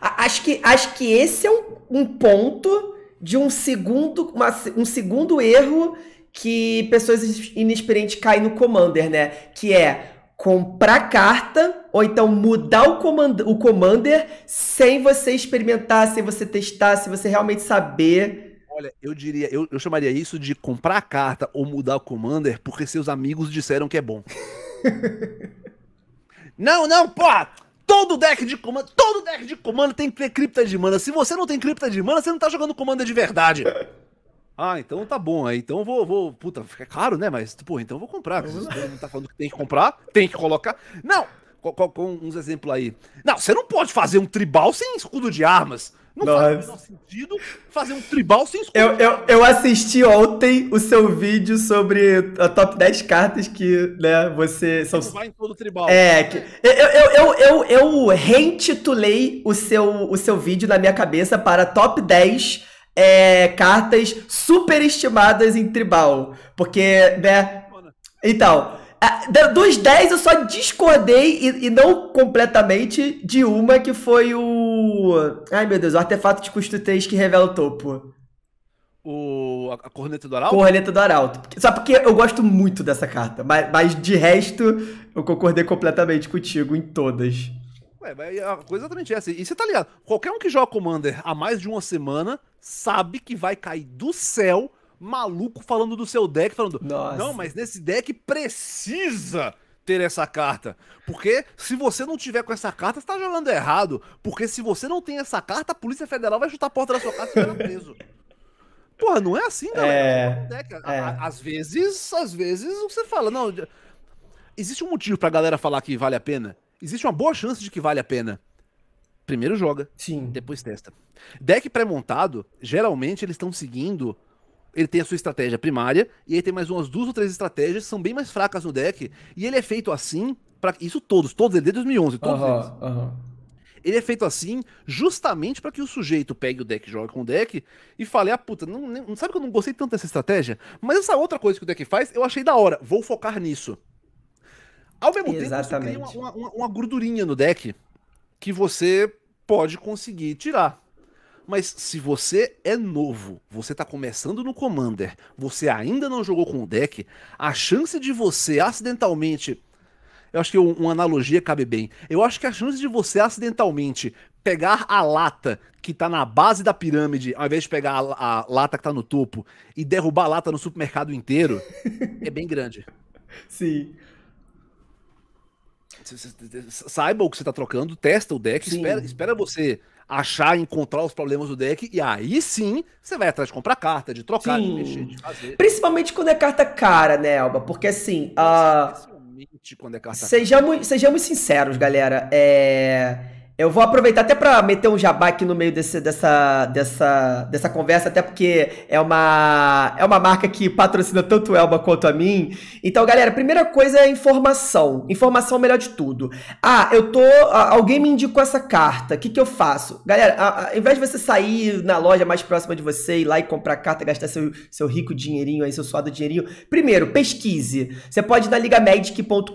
Acho, que, acho que esse é um, um ponto de um segundo, uma, um segundo erro que pessoas inexperientes caem no Commander, né? Que é comprar carta ou então mudar o, comand o commander sem você experimentar, sem você testar, sem você realmente saber. Olha, eu diria, eu, eu chamaria isso de comprar a carta ou mudar o commander porque seus amigos disseram que é bom. <laughs> não, não, pô Todo deck de comando, todo deck de comando tem que ter cripta de mana. Se você não tem cripta de mana, você não tá jogando comando de verdade. <laughs> Ah, então tá bom. então vou, vou. Puta, fica caro, né? Mas, pô, então vou comprar. Não tá falando que tem que comprar, tem que colocar. Não! Coloca uns exemplos aí. Não, você não pode fazer um tribal sem escudo de armas. Não Nossa. faz o menor sentido fazer um tribal sem escudo. Eu, eu, eu assisti ontem o seu vídeo sobre a top 10 cartas que, né, você. São... Você vai em todo tribal. É, que... eu, eu, eu, eu, eu reintitulei o seu, o seu vídeo na minha cabeça para top 10 é, cartas superestimadas em tribal. Porque, né. Então, ah, dos 10 eu só discordei, e, e, não completamente, de uma que foi o. Ai meu Deus, o artefato de custo 3 que revela o topo. O, a, corneta do Arauto? Corneta do Arauto. Só porque eu gosto muito dessa carta, mas, mas de resto eu concordei completamente contigo em todas. Ué, mas a coisa é exatamente essa. E você tá ligado? Qualquer um que joga Commander há mais de uma semana sabe que vai cair do céu maluco falando do seu deck, falando, Nossa. não, mas nesse deck precisa ter essa carta. Porque se você não tiver com essa carta, você tá jogando errado. Porque se você não tem essa carta, a Polícia Federal vai chutar a porta da sua casa e será preso. <laughs> Porra, não é assim, galera. É, é. Às vezes, às vezes você fala, não. Existe um motivo pra galera falar que vale a pena? Existe uma boa chance de que vale a pena. Primeiro joga. Sim. Depois testa. Deck pré-montado, geralmente eles estão seguindo ele tem a sua estratégia primária, e aí tem mais umas duas ou três estratégias que são bem mais fracas no deck, e ele é feito assim, para isso todos, todos, eles, desde 2011, todos uhum, eles. Uhum. Ele é feito assim justamente para que o sujeito pegue o deck, jogue com o deck e fale: ah, puta, não, não, sabe que eu não gostei tanto dessa estratégia? Mas essa outra coisa que o deck faz, eu achei da hora, vou focar nisso. Ao mesmo Exatamente. tempo, você cria uma, uma, uma gordurinha no deck que você pode conseguir tirar. Mas se você é novo, você tá começando no Commander, você ainda não jogou com o deck, a chance de você acidentalmente. Eu acho que uma analogia cabe bem. Eu acho que a chance de você acidentalmente pegar a lata que tá na base da pirâmide, ao invés de pegar a, a lata que tá no topo e derrubar a lata no supermercado inteiro, <laughs> é bem grande. Sim saiba o que você está trocando, testa o deck, espera, espera você achar, encontrar os problemas do deck, e aí sim você vai atrás de comprar carta, de trocar, sim. de mexer, de fazer. Principalmente quando é carta cara, né, Alba? Porque assim. Uh... Principalmente quando é carta sejamos, cara. Sejamos sinceros, galera. É. Eu vou aproveitar até para meter um jabá aqui no meio desse, dessa, dessa, dessa conversa, até porque é uma, é uma marca que patrocina tanto o Elba quanto a mim. Então, galera, primeira coisa é informação. Informação é melhor de tudo. Ah, eu tô. Alguém me indicou essa carta. O que, que eu faço? Galera, ao invés de você sair na loja mais próxima de você, ir lá e comprar a carta, gastar seu, seu rico dinheirinho aí, seu suado dinheirinho, primeiro, pesquise. Você pode ir na ligamedic.com.br,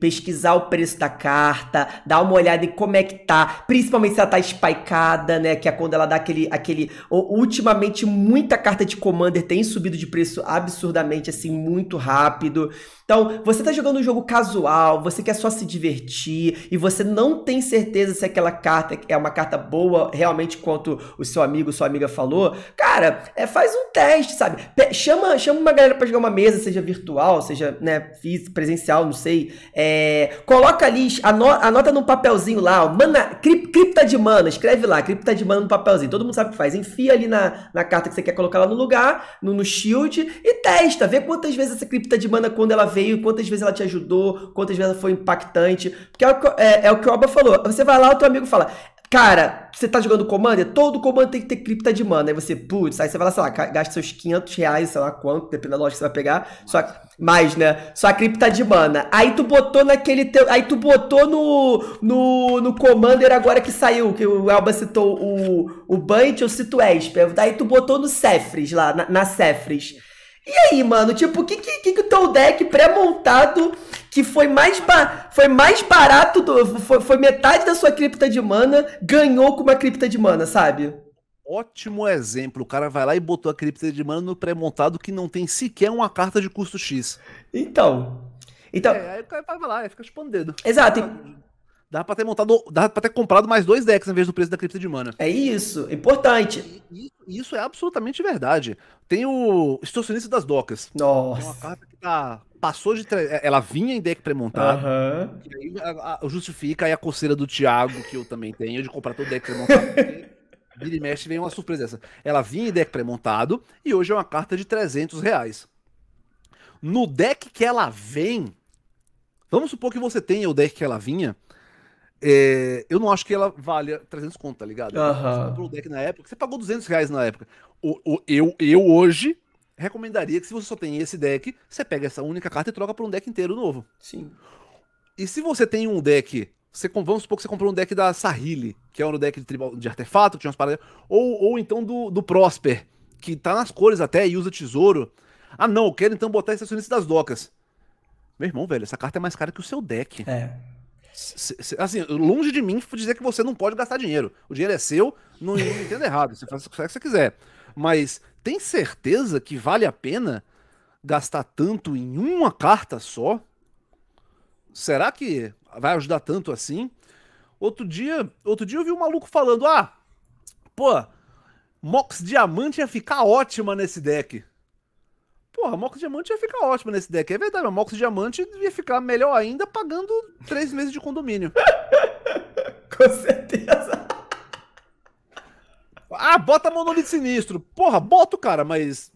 pesquisar o preço da carta, dar uma olhada em como é que tá, principalmente se ela tá spikeada, né, que é quando ela dá aquele, aquele, ultimamente muita carta de Commander tem subido de preço absurdamente, assim, muito rápido, então, você tá jogando um jogo casual, você quer só se divertir e você não tem certeza se aquela carta é uma carta boa realmente quanto o seu amigo, sua amiga falou, cara, é, faz um teste, sabe? chama, chama uma galera para jogar uma mesa, seja virtual, seja né, presencial, não sei. É, coloca ali, anota, anota num papelzinho lá, ó, mana, cripta de mana, escreve lá, cripta de mana no papelzinho. Todo mundo sabe o que faz. Enfia ali na, na carta que você quer colocar lá no lugar, no, no shield, e testa. Vê quantas vezes essa cripta de mana, quando ela veio, quantas vezes ela te ajudou, quantas vezes ela foi impactante. Porque é, é, é o que o Oba falou. Você vai lá, o teu amigo fala, Cara, você tá jogando Commander, todo Commander tem que ter cripta de mana. Aí você, putz, aí você vai lá, sei lá, gasta seus 500 reais, sei lá quanto, dependendo da loja que você vai pegar. Só, mais, né? Só a cripta de mana. Aí tu botou naquele teu. Aí tu botou no. No, no Commander agora que saiu, que o Elba citou o, o Bunch, eu cito o Esper. Daí tu botou no Cefres lá, na, na Cefres. E aí, mano, tipo, o que, que, que o teu deck pré-montado que foi mais, ba foi mais barato, do, foi, foi, metade da sua cripta de mana, ganhou com uma cripta de mana, sabe? Ótimo exemplo. O cara vai lá e botou a cripta de mana no pré-montado que não tem sequer uma carta de custo X. Então. Então. É, aí o cara vai lá, fica expandido. Exato. Dá pra ter montado, dá pra ter comprado mais dois decks em vez do preço da cripta de mana. É isso, importante. Isso, isso é absolutamente verdade. Tem o Extorsionista das Docas. Nossa. É uma carta que tá, passou de. Tre... É, ela vinha em deck pré-montado. Uhum. justifica aí a coceira do Thiago, que eu também tenho, de comprar todo deck pré-montado. <laughs> Vira e mexe vem uma surpresa essa. Ela vinha em deck pré-montado e hoje é uma carta de 300 reais. No deck que ela vem. Vamos supor que você tenha o deck que ela vinha. É, eu não acho que ela valha 300 conto, tá ligado? Uhum. Você comprou o deck na época, você pagou 200 reais na época. O, o, eu, eu hoje recomendaria que se você só tem esse deck, você pega essa única carta e troca por um deck inteiro novo. Sim. E se você tem um deck, você, vamos supor que você comprou um deck da Sahili, que é um deck de, tribal, de artefato, que tinha umas paradas, ou, ou então do, do Prosper, que tá nas cores até e usa tesouro. Ah não, eu quero então botar acionista das docas. Meu irmão, velho, essa carta é mais cara que o seu deck. É. Assim, longe de mim dizer que você não pode gastar dinheiro. O dinheiro é seu, não, não errado. Você faz o que você quiser. Mas tem certeza que vale a pena gastar tanto em uma carta só? Será que vai ajudar tanto assim? Outro dia, outro dia eu vi um maluco falando: "Ah, pô, Mox Diamante ia ficar ótima nesse deck". Porra, Mox Diamante ia ficar ótimo nesse deck. É verdade, mas Mox Diamante ia ficar melhor ainda pagando três meses de condomínio. <laughs> Com certeza. Ah, bota Monolito Sinistro. Porra, boto, cara, mas.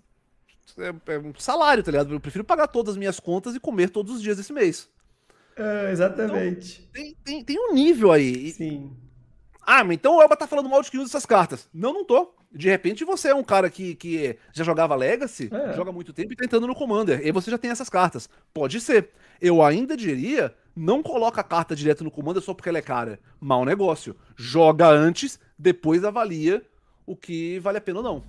É, é, um salário, tá ligado? Eu prefiro pagar todas as minhas contas e comer todos os dias desse mês. É, exatamente. Então, tem, tem, tem, um nível aí. Sim. Ah, mas então o Elba tá falando mal de que usa essas cartas. Não, não tô. De repente você é um cara que, que já jogava Legacy, é. joga muito tempo e tá entrando no Commander. E você já tem essas cartas. Pode ser. Eu ainda diria, não coloca a carta direto no Commander só porque ela é cara. Mau negócio. Joga antes, depois avalia o que vale a pena ou não.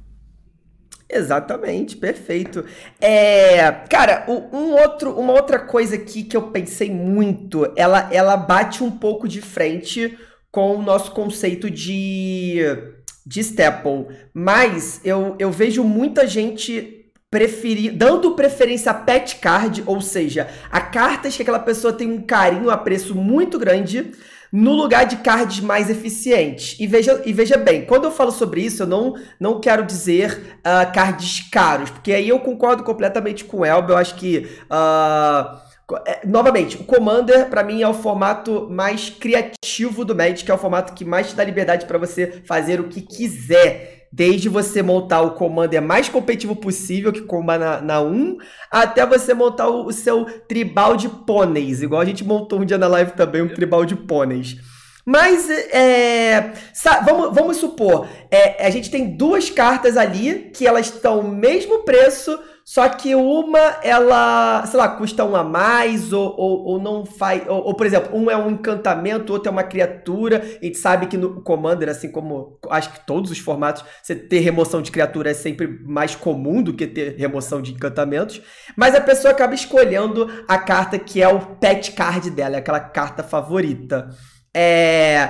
Exatamente, perfeito. É, cara, um outro, uma outra coisa aqui que eu pensei muito, ela, ela bate um pouco de frente com o nosso conceito de de Staple, mas eu, eu vejo muita gente preferir, dando preferência a pet card, ou seja, a cartas que aquela pessoa tem um carinho, um apreço muito grande, no lugar de cards mais eficientes. E veja, e veja bem, quando eu falo sobre isso, eu não, não quero dizer uh, cards caros, porque aí eu concordo completamente com o Elber, eu acho que. Uh, é, novamente, o Commander, para mim, é o formato mais criativo do Magic, que é o formato que mais te dá liberdade para você fazer o que quiser desde você montar o commander mais competitivo possível, que comba na, na 1, até você montar o, o, seu tribal de pôneis, igual a gente montou um dia na live também, um tribal de pôneis. Mas, é, vamos, vamos supor, é, a gente tem duas cartas ali que elas estão o mesmo preço, só que uma, ela, sei lá, custa um a mais, ou, ou, ou não faz. Ou, ou, por exemplo, um é um encantamento, outro é uma criatura. A gente sabe que no Commander, assim como acho que todos os formatos, você ter remoção de criatura é sempre mais comum do que ter remoção de encantamentos. Mas a pessoa acaba escolhendo a carta que é o pet card dela, é aquela carta favorita. É.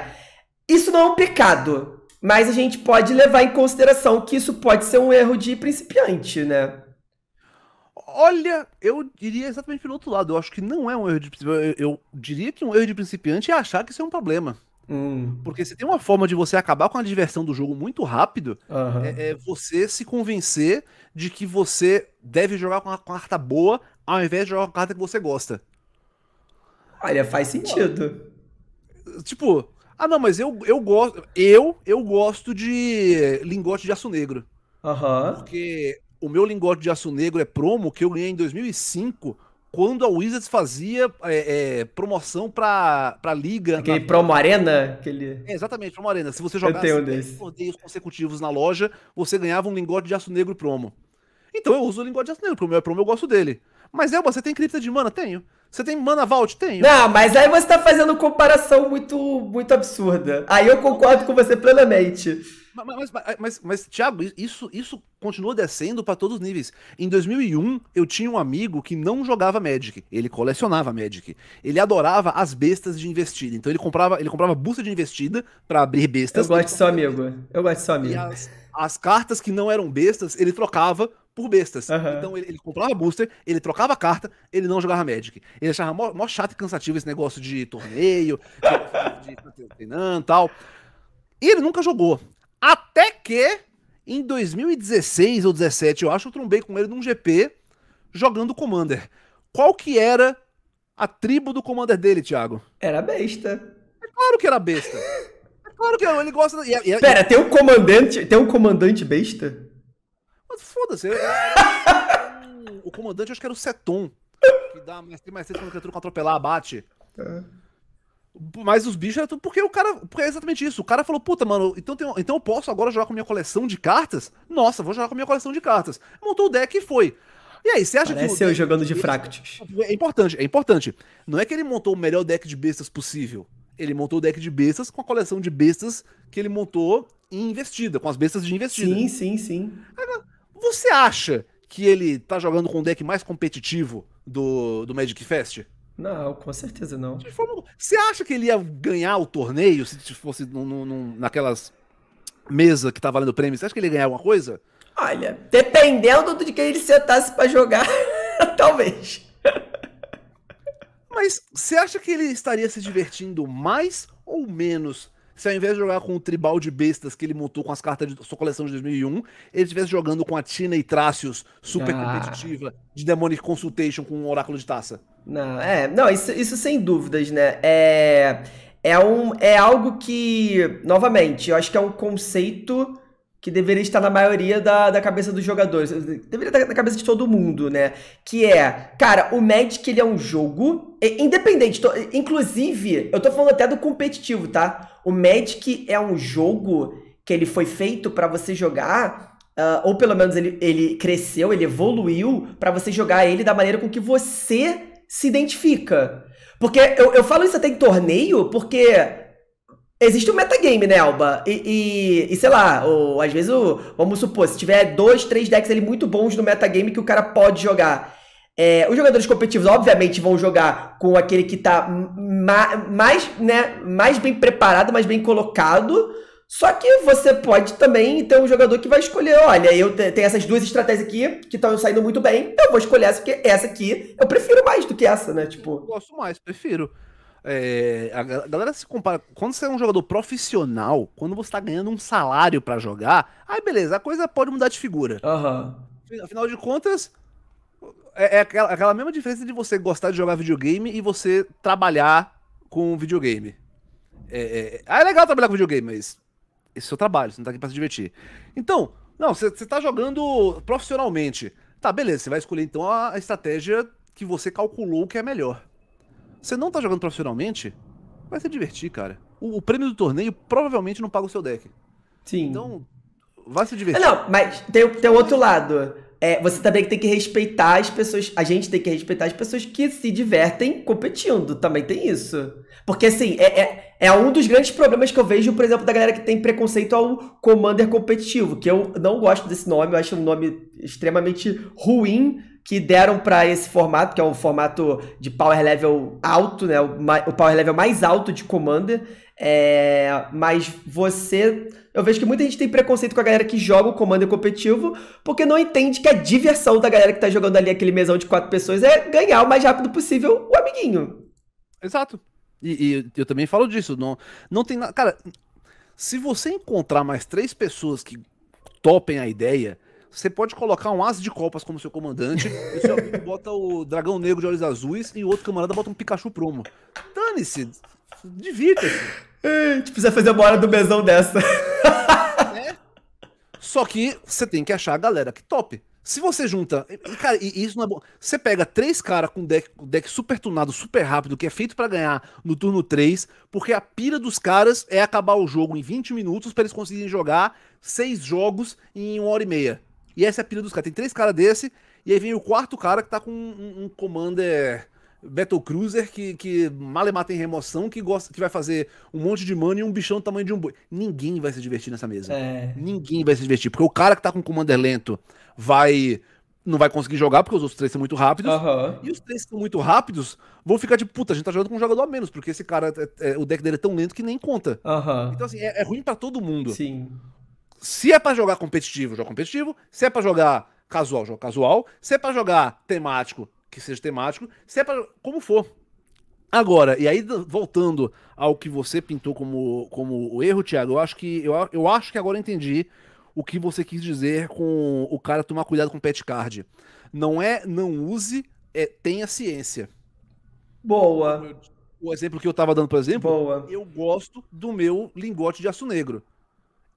Isso não é um pecado, mas a gente pode levar em consideração que isso pode ser um erro de principiante, né? Olha, eu diria exatamente pelo outro lado. Eu acho que não é um erro de principiante. Eu, eu diria que um erro de principiante é achar que isso é um problema. Hum. Porque se tem uma forma de você acabar com a diversão do jogo muito rápido, uhum. é, é, você se convencer de que você deve jogar com uma carta boa ao invés de jogar com uma carta que você gosta. Olha, ah, é, faz sentido. Tipo, ah não, mas eu, eu gosto. Eu, eu gosto de lingote de aço negro. Uhum. Porque o meu lingote de aço negro é promo que eu ganhei em 2005 quando a Wizards fazia é, é, promoção pra, pra liga. Aquele na... promo arena? Aquele... É, exatamente, promo arena. Se você jogasse um 10 sorteios consecutivos na loja, você ganhava um lingote de aço negro promo. Então eu uso o lingote de aço negro, o meu, é promo, eu gosto dele. Mas Elba, você tem cripta de mana? Tenho. Você tem mana vault? Tenho. Não, mas aí você tá fazendo comparação muito, muito absurda. Aí eu concordo com você plenamente. Mas, mas, mas, mas Thiago, isso, isso continua descendo para todos os níveis. Em 2001, eu tinha um amigo que não jogava Magic, ele colecionava Magic. Ele adorava as bestas de investida, então ele comprava, ele comprava busta de investida para abrir bestas. Eu gosto de seu amigo, eu gosto de seu amigo. As, as, cartas que não eram bestas, ele trocava por bestas. Uhum. Então ele, ele, comprava booster, ele trocava carta, ele não jogava Magic. Ele achava mó, mó chato e cansativo esse negócio de torneio, de, de, de, tal. E ele nunca jogou. Até que em 2016 ou 2017, eu acho, eu trombei com ele num GP jogando Commander. Qual que era a tribo do Commander dele, Thiago? Era besta. É claro que era besta. é claro que era, ele gosta. E, e, Pera, e... tem um comandante, tem um comandante besta? Mas foda-se. É, é, é, o comandante acho que era o Seton. Que dá mais três mais tempo quando o criatura atropelar, abate. É. Mas os bichos era tudo. Porque o cara. Porque é exatamente isso. O cara falou, puta, mano, então, tem, então eu posso agora jogar com minha coleção de cartas? Nossa, vou jogar com minha coleção de cartas. Montou o deck e foi. E aí, você acha Parece que. Parece eu jogando de Fractus. É importante, é importante. Não é que ele montou o melhor deck de bestas possível. Ele montou o deck de bestas com a coleção de bestas que ele montou em investida, com as bestas de investida. Sim, sim, sim. Agora, você acha que ele tá jogando com o deck mais competitivo do, do Magic Fest? Não, com certeza não. Forma... Você acha que ele ia ganhar o torneio se fosse num, num, naquelas mesas que tá valendo prêmio? Você acha que ele ia ganhar alguma coisa? Olha, dependendo de quem ele sentasse para jogar, <laughs> talvez. Mas você acha que ele estaria se divertindo mais ou menos se ao invés de jogar com o tribal de bestas que ele montou com as cartas de sua coleção de 2001, ele estivesse jogando com a Tina e Trácios super ah. competitiva de Demonic Consultation com um oráculo de taça? Não, é, não, isso, isso sem dúvidas, né? É, é, um, é algo que, novamente, eu acho que é um conceito que deveria estar na maioria da, da cabeça dos jogadores, deveria estar na cabeça de todo mundo, né? Que é, cara, o Magic ele é um jogo independente, tô, inclusive, eu tô falando até do competitivo, tá? O Magic é um jogo que ele foi feito para você jogar, uh, ou pelo menos ele, ele cresceu, ele evoluiu para você jogar ele da maneira com que você se identifica. Porque eu, eu falo isso até em torneio, porque Existe um metagame, né, Alba? E, e, e, sei lá, ou às vezes, o, vamos supor, se tiver dois, três decks ali muito bons no metagame que o cara pode jogar. É, os jogadores competitivos, obviamente, vão jogar com aquele que tá ma mais, né, mais bem preparado, mais bem colocado só que você pode também ter um jogador que vai escolher, olha, eu tenho essas duas estratégias aqui que estão saindo muito bem, eu vou escolher essa, porque essa aqui eu prefiro mais do que essa, né? Tipo... Eu gosto mais, prefiro. É, a galera se compara. Quando você é um jogador profissional, quando você tá ganhando um salário para jogar, aí beleza, a coisa pode mudar de figura. Uhum. Afinal de contas, é, é aquela, aquela mesma diferença de você gostar de jogar videogame e você trabalhar com videogame. É, é, é, ah, é legal trabalhar com videogame, mas esse é o seu trabalho, você não tá aqui pra se divertir. Então, não, você tá jogando profissionalmente. Tá, beleza, você vai escolher então a estratégia que você calculou que é melhor. Você não tá jogando profissionalmente, vai se divertir, cara. O, o prêmio do torneio provavelmente não paga o seu deck. Sim. Então, vai se é, divertir. Não, mas tem, tem outro lado é, você também tem que respeitar as pessoas. A gente tem que respeitar as pessoas que se divertem competindo. Também tem isso. Porque, assim, é, é, é, um dos grandes problemas que eu vejo, por exemplo, da galera que tem preconceito ao Commander competitivo. Que eu não gosto desse nome, eu acho um nome extremamente ruim que deram para esse formato, que é um formato de power level alto, né? O, o power level mais alto de Commander. É, mas você. Eu vejo que muita gente tem preconceito com a galera que joga o comando competitivo, porque não entende que a diversão da galera que tá jogando ali aquele mesão de quatro pessoas é ganhar o mais rápido possível o amiguinho. Exato. E, e eu também falo disso. Não, não tem nada. Cara, se você encontrar mais três pessoas que topem a ideia, você pode colocar um as de copas como seu comandante, <laughs> e seu amigo bota o dragão negro de olhos azuis e o outro camarada bota um Pikachu promo. Dane-se, divirta-se. A gente precisa fazer uma hora do mesão dessa. É. Só que você tem que achar a galera que top. Se você junta. Cara, e isso não é bom. Você pega três caras com deck, deck super tunado, super rápido, que é feito para ganhar no turno 3, porque a pira dos caras é acabar o jogo em 20 minutos para eles conseguirem jogar seis jogos em uma hora e meia. E essa é a pira dos caras. Tem três caras desse, e aí vem o quarto cara que tá com um, um commander Cruiser que, que mata em remoção, que gosta que vai fazer um monte de mana e um bichão do tamanho de um boi. Ninguém vai se divertir nessa mesa. É. Ninguém vai se divertir. Porque o cara que tá com o commander lento vai. Não vai conseguir jogar porque os outros três são muito rápidos. Uhum. E os três que são muito rápidos vão ficar de puta, a gente tá jogando com um jogador a menos, porque esse cara, é, é, o deck dele é tão lento que nem conta. Uhum. Então, assim, é, é ruim para todo mundo. Sim. Se é para jogar competitivo, joga competitivo. Se é para jogar casual, jogo casual. Se é pra jogar temático, que seja temático, se é pra, como for. Agora, e aí voltando ao que você pintou como, como o erro, Thiago, eu acho que eu, eu acho que agora entendi o que você quis dizer com o cara tomar cuidado com pet card. Não é não use, é tenha ciência. Boa. o exemplo que eu tava dando, por exemplo, Boa. eu gosto do meu lingote de aço negro.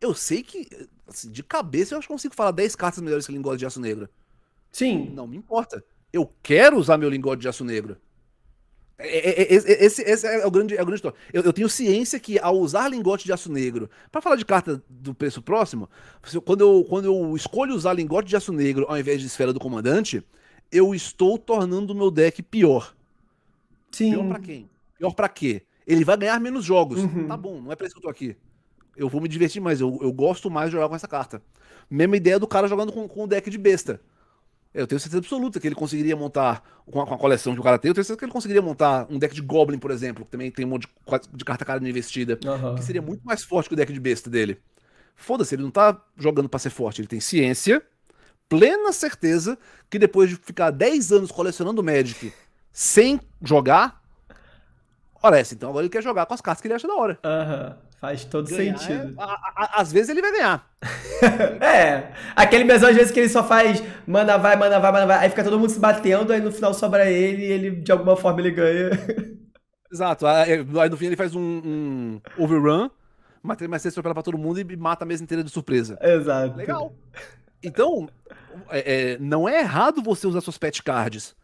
Eu sei que, assim, de cabeça, eu acho que consigo falar 10 cartas melhores que lingote de aço negro. Sim. Não me importa. Eu quero usar meu lingote de aço negro. É, é, é, esse, esse, é o grande, é o grande história. Eu, eu, tenho ciência que ao usar lingote de aço negro, para falar de carta do preço próximo, quando eu, quando eu escolho usar lingote de aço negro ao invés de esfera do comandante, eu estou tornando o meu deck pior. Sim. Pior pra quem? Pior pra quê? Ele vai ganhar menos jogos. Uhum. Tá bom, não é pra isso que eu tô aqui. Eu vou me divertir mais, eu, eu gosto mais de jogar com essa carta. Mesma ideia do cara jogando com, com o deck de besta. Eu tenho certeza absoluta que ele conseguiria montar, com a, com a, coleção que o cara tem, eu tenho certeza que ele conseguiria montar um deck de Goblin, por exemplo, que também tem um monte de, de carta cara investida, uhum. que seria muito mais forte que o deck de besta dele. Foda-se, ele não tá jogando pra ser forte, ele tem ciência, plena certeza que depois de ficar 10 anos colecionando Magic sem jogar, ora essa, então agora ele quer jogar com as cartas que ele acha da hora. Aham. Uhum. Faz todo ganhar é sentido. É, às vezes ele vai ganhar. <laughs> é. Aquele mesmo, às vezes, que ele só faz manda vai, manda vai, manda vai. Aí fica todo mundo se batendo, aí no final sobra ele e ele, de alguma forma, ele ganha. <laughs> Exato. É, aí no fim ele faz um, um overrun, mas tem mais atropela pra todo mundo e mata a mesa inteira de surpresa. Exato. Legal. Então, é, é não é errado você usar suas pet cards.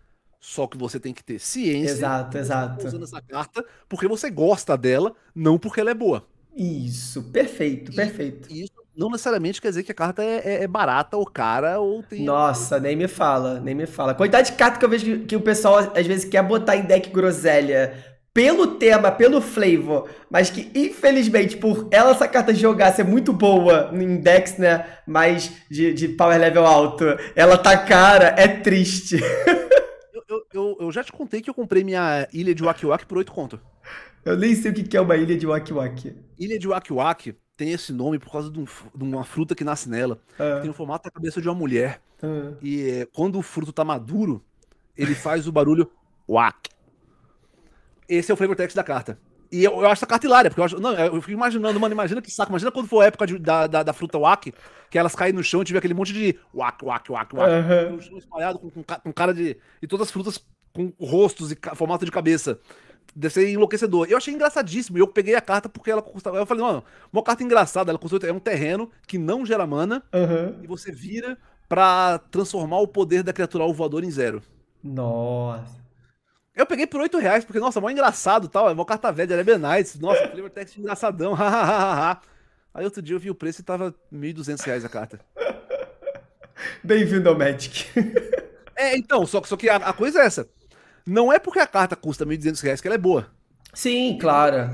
Só que você tem que ter ciência. Exato, exato. Usando essa carta porque você gosta dela, não porque ela é boa. Isso, perfeito, perfeito. isso não necessariamente quer dizer que a carta é, é, é barata ou cara ou tem. Nossa, nem me fala, nem me fala. Quantidade de carta que eu vejo que, que o pessoal às vezes quer botar em deck groselha pelo tema, pelo flavor, mas que infelizmente por ela essa carta jogar ser muito boa no index, né? Mas de, de power level alto, ela tá cara, é triste. <laughs> eu, eu, eu, já te contei que eu comprei minha ilha de Wakiwak por 8 conto. Eu nem sei o que é uma ilha de Waki Waki. Ilha de Waki Waki tem esse nome por causa de, um, de uma fruta que nasce nela. Ah. tem o formato da cabeça de uma mulher. Ah. E é, quando o fruto tá maduro, ele faz o barulho <laughs> Wak. Esse é o flavor text da carta. E eu, eu, acho essa carta hilária, porque eu, acho, não, eu fico imaginando, mano, imagina que saco, imagina quando for a época de, da, da, da, fruta wak, que elas caem no chão e tiver aquele monte de wak, wak, wak, wak, uhum. no chão espalhado com, com, com, cara de. E todas as frutas com rostos e formato de cabeça deve ser enlouquecedor. Eu achei engraçadíssimo. eu peguei a carta porque ela custava. Eu falei, mano, uma carta engraçada. Ela custou. É um terreno que não gera mana. Uhum. E você vira pra transformar o poder da criatura voador em zero. Nossa. Eu peguei por 8 reais, porque, nossa, mó engraçado tal. É uma carta velha, ela é Benites. Nossa, flavor text engraçadão. <laughs> Aí outro dia eu vi o preço e tava 1.200 reais a carta. <laughs> Bem-vindo ao Magic. é, então, só, só que a, a coisa é essa não é porque a carta custa 1.200 reais que ela é boa. Sim, claro.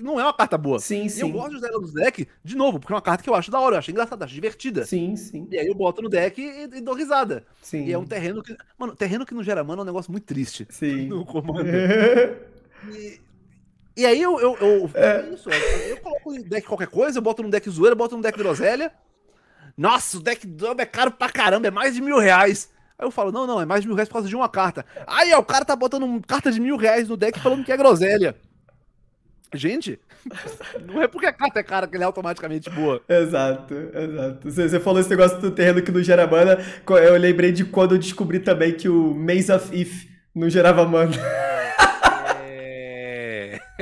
não é uma carta boa. Sim, sim. E eu gosto de usar ela no deck, de novo, porque é uma carta que eu acho da hora, eu acho engraçada, acho divertida. Sim, sim. E aí eu boto no deck e, e dou risada. Sim. E é um terreno que. Mano, terreno que não gera mana é um negócio muito triste. Sim. <laughs> No comando. <laughs> e, e aí eu. eu, eu, é. é, é isso, eu, coloco no deck qualquer coisa, eu boto no deck zoeira, boto no deck groselha. Nossa, o deck do é caro pra caramba, é mais de mil reais. Aí eu falo, não, não, é mais de mil reais por causa de uma carta. Aí ó, o cara tá botando uma carta de mil reais no deck falando que é groselha. Gente, <laughs> não é porque a carta é cara que ele é automaticamente boa. Exato, exato. Você, você falou esse negócio do terreno que não gera mana. Eu lembrei de quando eu descobri também que o Maze of If não gerava mana. <laughs>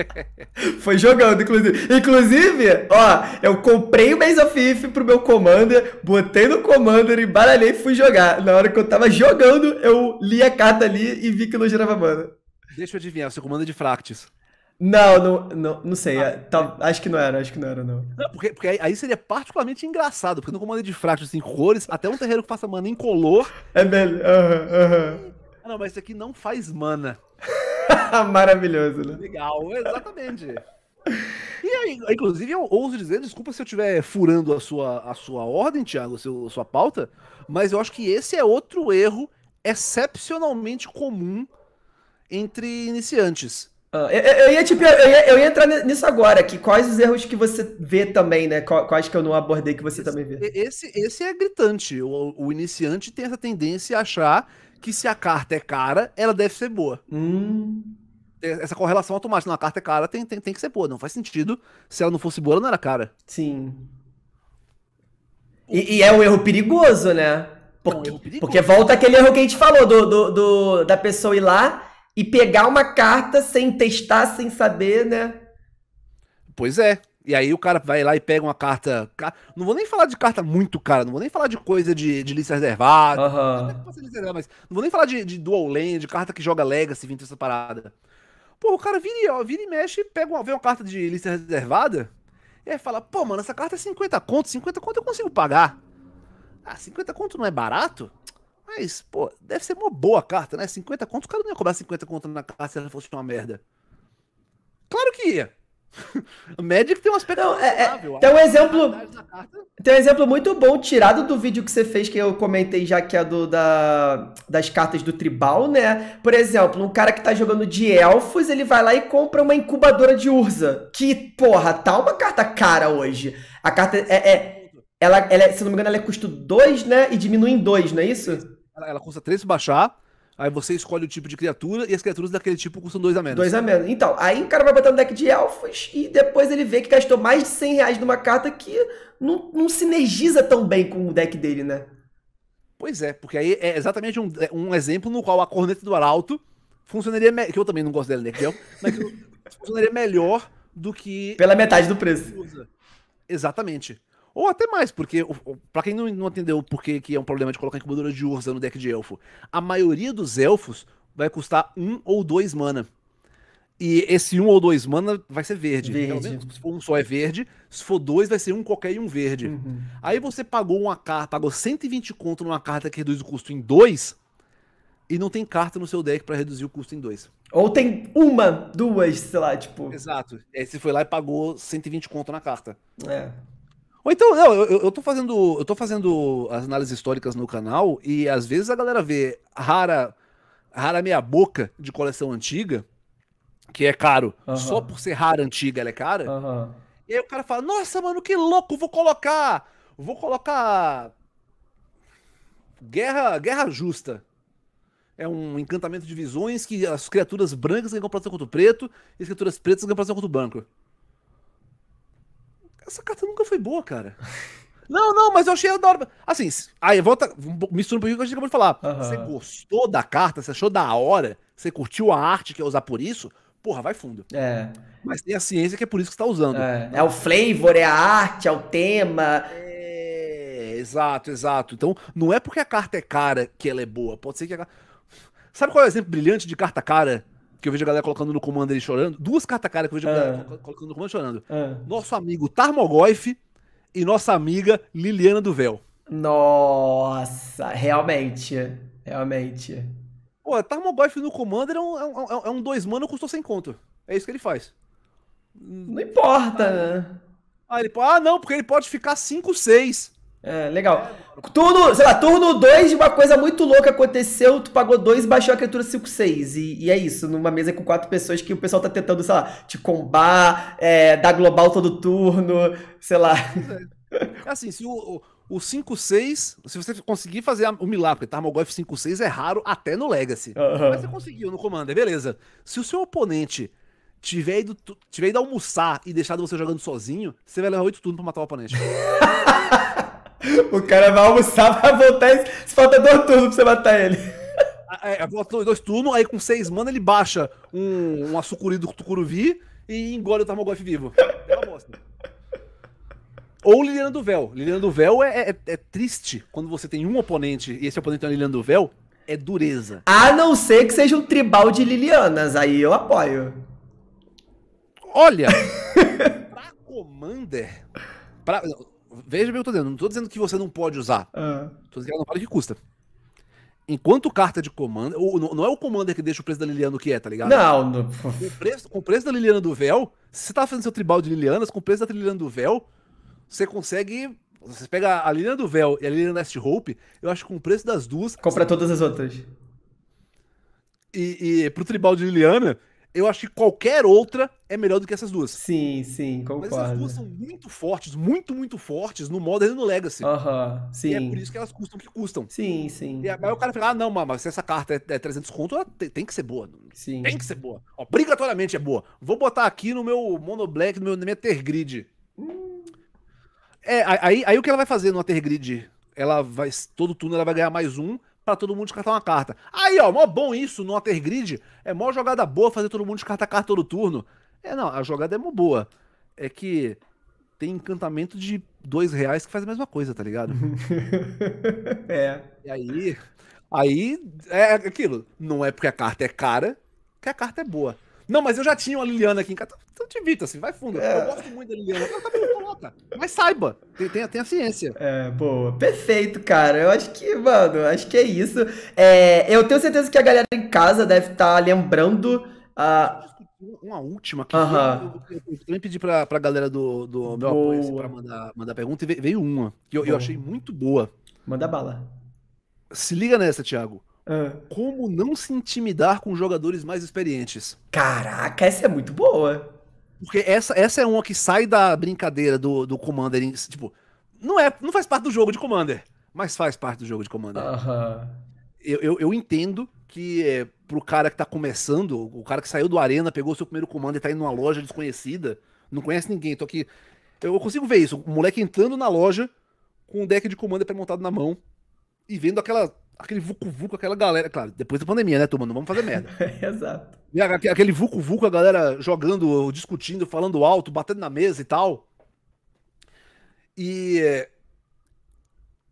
<laughs> Foi jogando, inclusive. Inclusive, ó, eu comprei o Maze of If pro meu Commander, botei no Commander, embaralhei e fui jogar. Na hora que eu tava jogando, eu li a carta ali e vi que não gerava mana. Deixa eu adivinhar, seu comando de Fractis. Não, não, não, não sei. Ah, é, acho que não era, acho que não era, não. não porque, porque aí seria particularmente engraçado, porque no comando de fractis assim, cores, até um terreiro que faça mana incolor. É melhor. Uhum, uhum. Não, mas isso aqui não faz mana. <laughs> Maravilhoso, né? Legal, exatamente. E aí, inclusive, eu ouso dizer, desculpa se eu estiver furando a sua, a sua ordem, Thiago, a sua, a sua pauta, mas eu acho que esse é outro erro excepcionalmente comum entre iniciantes. Ah, eu, eu, ia, tipo, eu, ia, eu, ia, entrar nisso agora, que quais os erros que você vê também, né? Quais que eu não abordei que você esse, também vê? Esse, esse é gritante. O, o, iniciante tem essa tendência a achar que se a carta é cara, ela deve ser boa. Hum. Essa correlação automática, não, a carta é cara, tem, tem, tem que ser boa. Não faz sentido. Se ela não fosse boa, ela não era cara. Sim. E, e é um erro perigoso, né? Porque, é um erro perigoso. porque volta aquele erro que a gente falou do, do, do, da pessoa ir lá e pegar uma carta sem testar, sem saber, né? Pois é. E aí o cara vai lá e pega uma carta. Não vou nem falar de carta muito cara, não vou nem falar de coisa de, de lista reservada. Uhum. Até mas não vou nem falar de, de dual lane, de carta que joga Legacy, vindo essa parada. Pô, o cara vira, ó, vira e mexe, pega uma, vê uma carta de lista reservada, e aí fala, pô, mano, essa carta é 50 conto, 50 conto eu consigo pagar. Ah, 50 conto não é barato? Mas, pô, deve ser uma boa carta, né? 50 conto, o cara não ia cobrar 50 conto na carta se ela fosse uma merda. Claro que ia. <laughs> O Magic tem um aspecto. Não, é, é, tem um exemplo. Tá tem um exemplo muito bom tirado do vídeo que você fez, que eu comentei já, que é do, da, das cartas do tribal, né? Por exemplo, um cara que tá jogando de elfos, ele vai lá e compra uma incubadora de urza. Que, porra, tá uma carta cara hoje. A carta é. é ela, ela, é, se não me engano, ela custa 2, né? E diminui em 2, não é isso? Ela, ela custa 3 se baixar. Aí você escolhe o tipo de criatura e as criaturas daquele tipo custam dois a menos. Dois a menos. Então, aí o cara vai botar um deck de elfos e depois ele vê que gastou mais de 100 reais numa carta que não, não sinergiza tão bem com o deck dele, né? Pois é, porque aí é exatamente um, é um exemplo no qual a corneta do Arauto funcionaria que eu também não gosto dela, né, Kiel, é mas <laughs> funcionaria melhor do que pela metade do preço. Exatamente. Ou até mais, porque, para quem não, não entendeu por que é um problema de colocar incubadora de ursa no deck de elfo, a maioria dos elfos vai custar um ou dois mana. E esse um ou dois mana vai ser verde. verde. Menos, se for um só é verde, se for dois vai ser um qualquer e um verde. Uhum. Aí você pagou uma carta, pagou 120 conto numa carta que reduz o custo em dois, e não tem carta no seu deck para reduzir o custo em dois. Ou tem uma, duas, sei lá, tipo. Exato. Aí você foi lá e pagou 120 conto na carta. É. Ou então, não, eu, eu tô fazendo. Eu tô fazendo as análises históricas no canal e às vezes a galera vê rara, rara meia boca de coleção antiga, que é caro, só por ser rara antiga ela é cara. E aí o cara fala, nossa, mano, que louco, vou colocar. Vou colocar. Guerra, Guerra Justa. É um encantamento de visões que as criaturas brancas ganham proteção contra o preto e as criaturas pretas ganham proteção contra o branco. Essa carta nunca foi boa, cara. Não, não, mas eu achei ela da hora. Assim, aí volta, mistura um pouquinho o que a gente acabou de falar. Uhum. Você gostou da carta, você achou da hora, você curtiu a arte que ia é usar por isso, porra, vai fundo. É. Mas tem a ciência que é por isso que você tá usando. É, é o flavor, é a arte, é o tema. É, exato, exato. Então, não é porque a carta é cara que ela é boa. Pode ser que a Sabe qual é o exemplo brilhante de carta cara que eu vejo a galera colocando no comando ele chorando, duas cartacaras que eu vejo a é. galera colocando no comando chorando. É. Nosso amigo Tarmogoyf e nossa amiga Liliana do Véu. Nossa, realmente. Realmente. Pô, Tarmogoyf no Commander é, é um, é um, é um dois mano custou sem conto. É isso que ele faz. Não importa, ah, né? Ah, ele, ah, não, porque ele pode ficar 5, 6. É, legal. Turno, sei lá, turno 2, uma coisa muito louca aconteceu, tu pagou 2 e baixou a criatura 5-6. E, e, é isso, numa mesa com quatro pessoas que o pessoal tá tentando, sei lá, te combar, é, dar global todo turno, sei lá. É assim, se o, o, o 5-6, se você conseguir fazer o milagre, porque Tarmogoyf 5-6 é raro até no Legacy. Uhum. Mas você conseguiu no Commander, beleza. Se o seu oponente tiver ido, tiver ido almoçar e deixado você jogando sozinho, você vai levar 8 turnos pra matar o oponente. <laughs> O cara vai almoçar, <laughs> vai voltar e falta dois turnos pra você matar ele. É, volta é, dois turnos, aí com seis mana ele baixa um, um açucuri do Tucuruvi e engole o Tarmogoyf vivo. É uma Ou Liliana do Véu. Liliana do Véu é, é, é, triste quando você tem um oponente e esse oponente é Liliana do Véu. É dureza. A não ser que seja um tribal de Lilianas, aí eu apoio. Olha, <laughs> pra Commander. Pra, Veja bem o que eu tô dizendo. Não tô dizendo que você não pode usar. Uhum. Tô dizendo que ela não vale o que custa. Enquanto carta de comando. Não é o commander que deixa o preço da Liliana o que é, tá ligado? Não, não. Com, o preço, com o preço da Liliana do Véu, se você tá fazendo seu tribal de Lilianas, com o preço da Liliana do Véu, você consegue. Você pega a Liliana do Véu e a Liliana nest Hope, eu acho que com o preço das duas. Compra todas as outras. E, e pro tribal de Liliana, eu acho que qualquer outra é melhor do que essas duas. Sim, sim, concordo. Mas essas duas são muito fortes, muito, muito fortes no Modern e no Legacy. Aham, sim. E é por isso que elas custam o que custam. Sim, sim. E aí o cara fala, ah, não, mas se essa carta é, 300 é conto, ela tem, tem, que ser boa. Sim. Tem que ser boa. Obrigatoriamente é boa. Vou botar aqui no meu Mono Black, no meu, na minha Tergrid. Hum. É, aí, aí o que ela vai fazer no Tergrid? Ela vai, todo turno ela vai ganhar mais um, para todo mundo descartar uma carta. Aí, ó, mó bom isso no Water Grid. É mó jogada boa fazer todo mundo descartar carta todo turno. É, não, a jogada é mó boa. É que tem encantamento de dois reais que faz a mesma coisa, tá ligado? <laughs> é. E aí, aí é aquilo. Não é porque a carta é cara que a carta é boa. Não, mas eu já tinha uma Liliana aqui em casa. Então, então te divirta assim, vai fundo. É. Eu gosto muito da Liliana. Tá bom, coloca. Mas saiba, tem, tem, tem, a ciência. É, boa. Perfeito, cara. Eu acho que, mano, acho que é isso. É, eu tenho certeza que a galera em casa deve estar tá lembrando. a uma última que uhum. eu, eu, também pedi pra, pra galera do, do meu assim, boa. apoio pra mandar, mandar pergunta e veio uma que eu, eu achei muito boa. Manda bala. Se liga nessa, Thiago. É. Como não se intimidar com jogadores mais experientes. Caraca, essa é muito boa. Porque essa, essa é uma que sai da brincadeira do, do Commander. Tipo, não, é, não faz parte do jogo de Commander, mas faz parte do jogo de Commander. Eu, eu, eu, entendo que é, pro cara que tá começando, o cara que saiu do Arena, pegou o seu primeiro Commander e tá indo numa loja desconhecida, não conhece ninguém, tô aqui. Eu consigo ver isso, o moleque entrando na loja com um deck de Commander pré-montado na mão e vendo aquela aquele vucu-vucu, aquela galera. Claro, depois da pandemia, né, turma? Não vamos fazer merda. <laughs> Exato. E aquele vucu-vucu, a galera jogando, discutindo, falando alto, batendo na mesa e tal. E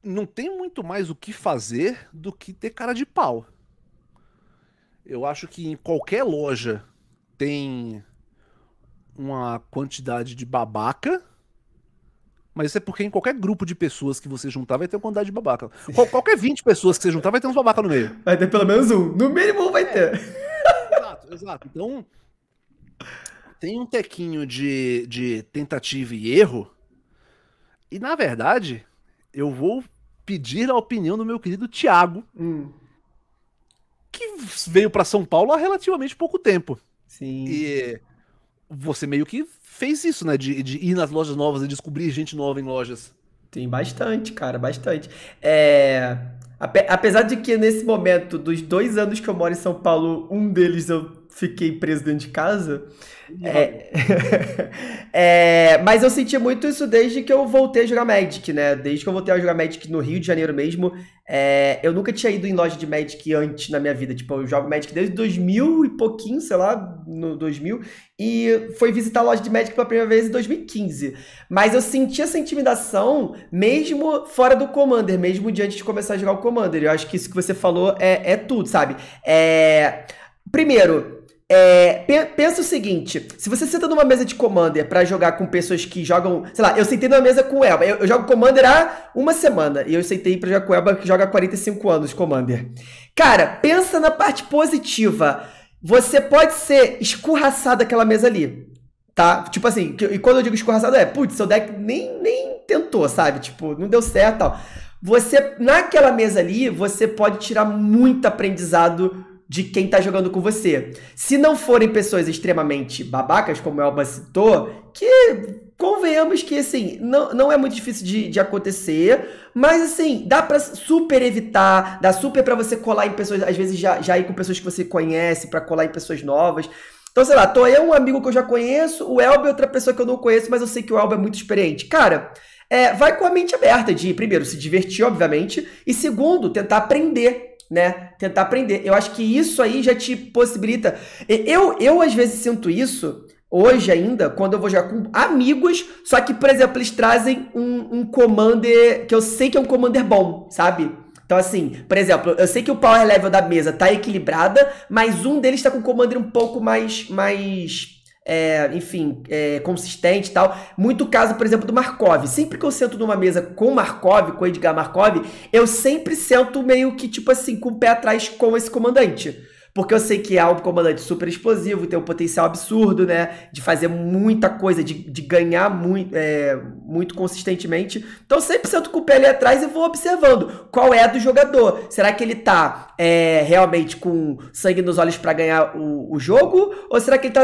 não tem muito mais o que fazer do que ter cara de pau. Eu acho que em qualquer loja tem uma quantidade de babaca mas isso é porque em qualquer grupo de pessoas que você juntar vai ter uma quantidade de babaca. Qual, qualquer 20 pessoas que você juntar vai ter uns babaca no meio. Vai ter pelo menos um. No mínimo um vai é. ter. É, exato, exato. Então, tem um tequinho de, de tentativa e erro. E na verdade, eu vou pedir a opinião do meu querido Tiago, hum. que veio para São Paulo há relativamente pouco tempo. Sim. E você meio que fez isso, né? De, de ir nas lojas novas e descobrir gente nova em lojas. Tem bastante, cara, bastante. É. Apesar de que nesse momento, dos dois anos que eu moro em São Paulo, um deles eu fiquei preso dentro de casa. Uhum. É... <laughs> é... Mas eu sentia muito isso desde que eu voltei a jogar Magic, né? Desde que eu voltei a jogar Magic no Rio de Janeiro mesmo. É... Eu nunca tinha ido em loja de Magic antes na minha vida. Tipo, eu jogo Magic desde 2000 e pouquinho, sei lá, no 2000. E foi visitar a loja de Magic pela primeira vez em 2015. Mas eu senti essa intimidação mesmo fora do Commander, mesmo diante de começar a jogar o Commander. Eu acho que isso que você falou é, é tudo, sabe? É... Primeiro, é, pensa o seguinte: se você senta numa mesa de Commander para jogar com pessoas que jogam. Sei lá, eu sentei numa mesa com Elba. Eu, eu jogo Commander há uma semana. E eu sentei pra jogar com Elba que joga há 45 anos Commander. Cara, pensa na parte positiva. Você pode ser escorraçado daquela mesa ali. Tá? Tipo assim, e quando eu digo escorraçado é, putz, seu deck nem, nem tentou, sabe? Tipo, não deu certo tal. Você, naquela mesa ali, você pode tirar muito aprendizado de quem tá jogando com você. Se não forem pessoas extremamente babacas, como o Elba citou, que convenhamos que, assim, não, não é muito difícil de, de acontecer, mas, assim, dá para super evitar, dá super para você colar em pessoas, às vezes já, já ir com pessoas que você conhece, para colar em pessoas novas. Então, sei lá, tô eu, um amigo que eu já conheço, o Elba é outra pessoa que eu não conheço, mas eu sei que o Elba é muito experiente. Cara, é, vai com a mente aberta de, primeiro, se divertir, obviamente, e segundo, tentar aprender né? Tentar aprender. Eu acho que isso aí já te possibilita. Eu, eu às vezes sinto isso hoje ainda, quando eu vou jogar com amigos, só que, por exemplo, eles trazem um, um commander que eu sei que é um commander bom, sabe? Então, assim, por exemplo, eu sei que o power level da mesa tá equilibrada, mas um deles tá com um commander um pouco mais, mais é, enfim, é, consistente e tal. Muito caso, por exemplo, do Markov. Sempre que eu sento numa mesa com Markov, com Edgar Markov, eu sempre sento meio que, tipo assim, com o pé atrás com esse comandante. Porque eu sei que é um comandante super explosivo, tem um potencial absurdo, né? De fazer muita coisa, de, de ganhar muito, é, muito consistentemente. Então sempre sento com o pé ali atrás e vou observando qual é a do jogador. Será que ele tá é, realmente com sangue nos olhos para ganhar o, o, jogo? Ou será que ele tá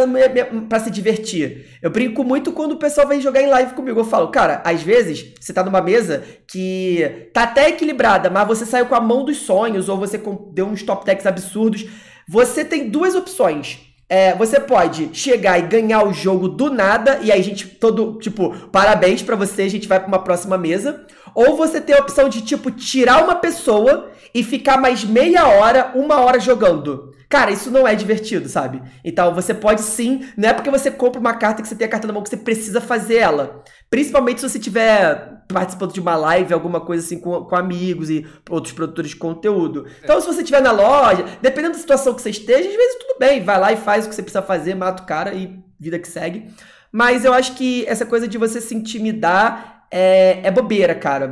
para se divertir? Eu brinco muito quando o pessoal vem jogar em live comigo. Eu falo, cara, às vezes você tá numa mesa que tá até equilibrada, mas você saiu com a mão dos sonhos ou você deu uns top decks absurdos. Você tem duas opções. É, você pode chegar e ganhar o jogo do nada, e aí a gente todo, tipo, parabéns para você, a gente vai para uma próxima mesa. Ou você tem a opção de, tipo, tirar uma pessoa e ficar mais meia hora, uma hora jogando. Cara, isso não é divertido, sabe? Então você pode sim, não é porque você compra uma carta que você tem a carta na mão que você precisa fazer ela. Principalmente se você tiver participando de uma live, alguma coisa assim, com, com amigos e outros produtores de conteúdo. É. Então, se você estiver na loja, dependendo da situação que você esteja, às vezes tudo bem, vai lá e faz o que você precisa fazer, mata o cara e vida que segue. Mas eu acho que essa coisa de você se intimidar é, é bobeira, cara.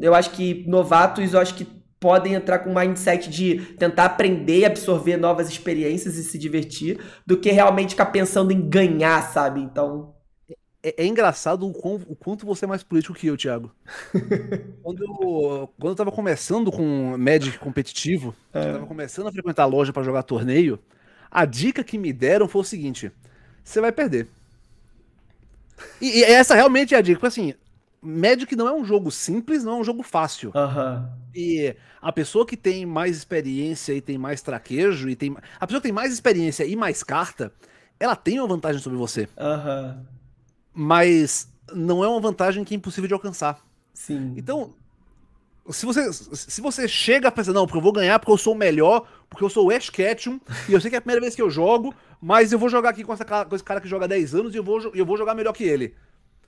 Eu acho que novatos, eu acho que podem entrar com o mindset de tentar aprender e absorver novas experiências e se divertir, do que realmente ficar pensando em ganhar, sabe? Então, é, é, engraçado o, quão, o, quanto você é mais político que eu, Thiago. <laughs> quando, eu, quando eu tava começando com Magic competitivo, é. eu tava começando a frequentar a loja para jogar torneio, a dica que me deram foi o seguinte: você vai perder. E, e, essa realmente é a dica. Porque assim, Magic não é um jogo simples, não é um jogo fácil. Uhum. E a pessoa que tem mais experiência e tem mais traquejo, e tem. A pessoa que tem mais experiência e mais carta, ela tem uma vantagem sobre você. Aham mas não é uma vantagem que é impossível de alcançar. Sim. Então, se você, se você chega pensando, não, porque eu vou ganhar porque eu sou o melhor, porque eu sou o Ash Ketchum, e eu sei que é a primeira vez que eu jogo, mas eu vou jogar aqui com, essa, com esse cara que joga 10 anos e eu vou, eu vou jogar melhor que ele.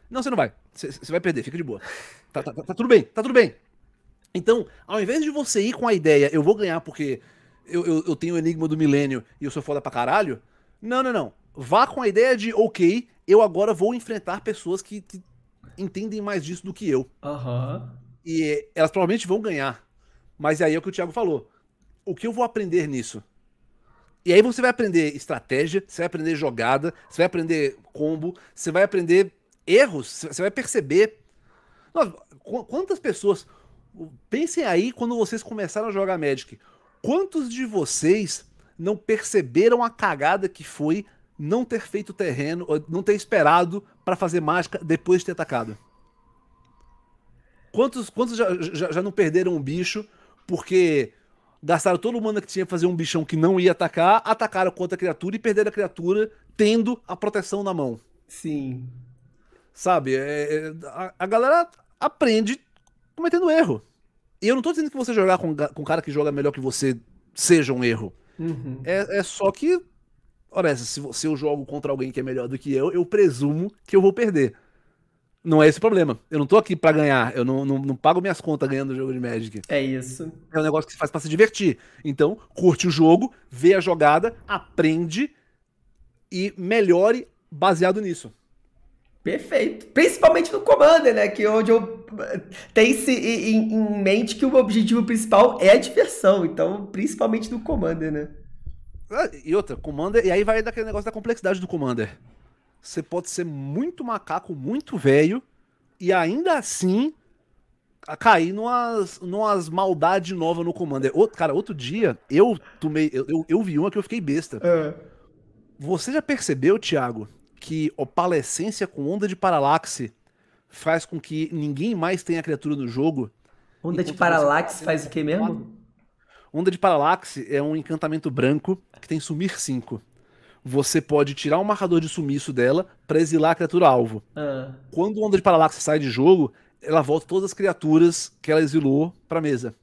Não, você não vai. Você, você vai perder, fica de boa. Tá, tá, tá, tudo bem, tá tudo bem. Então, ao invés de você ir com a ideia, eu vou ganhar porque eu, eu, eu tenho o enigma do milênio e eu sou foda pra caralho, não, não, não. Vá com a ideia de, ok, eu agora vou enfrentar pessoas que, que entendem mais disso do que eu. Uhum. E elas provavelmente vão ganhar. Mas aí é o que o Thiago falou. O que eu vou aprender nisso? E aí você vai aprender estratégia, você vai aprender jogada, você vai aprender combo, você vai aprender erros, você vai perceber. Nossa, quantas pessoas. Pensem aí quando vocês começaram a jogar Magic. Quantos de vocês não perceberam a cagada que foi não ter feito terreno, não ter esperado para fazer mágica depois de ter atacado. Quantos, quantos já, já, já, não perderam um bicho porque gastaram todo o mana que tinha pra fazer um bichão que não ia atacar, atacaram contra a criatura e perderam a criatura tendo a proteção na mão? Sim. Sabe? É, é a, a, galera aprende cometendo erro. E eu não tô dizendo que você jogar com, com um cara que joga melhor que você seja um erro. Uhum. É, é só que Ora, essa, se, se eu jogo contra alguém que é melhor do que eu, eu presumo que eu vou perder. Não é esse o problema. Eu não tô aqui para ganhar. Eu não, não, não, pago minhas contas ganhando o jogo de Magic. É isso. É um negócio que se faz para se divertir. Então, curte o jogo, vê a jogada, aprende e melhore baseado nisso. Perfeito. Principalmente no Commander, né? Que é onde eu tem se em, em mente que o objetivo principal é a diversão. Então, principalmente no Commander, né? Ah, e outra, Commander. E aí vai daquele negócio da complexidade do Commander. Você pode ser muito macaco, muito velho, e ainda assim cair numas, numas maldades novas no Commander. Outro, cara, outro dia eu tomei. Eu, eu, eu vi uma que eu fiquei besta. É. Você já percebeu, Thiago, que opalescência com onda de paralaxe faz com que ninguém mais tenha criatura no jogo? Onda de paralaxe faz o que mesmo? Onda de Paralaxe é um encantamento branco que tem sumir 5. Você pode tirar um marcador de sumiço dela pra exilar a criatura alvo. Ah. Quando Onda de Paralaxe sai de jogo, ela volta todas as criaturas que ela exilou pra mesa.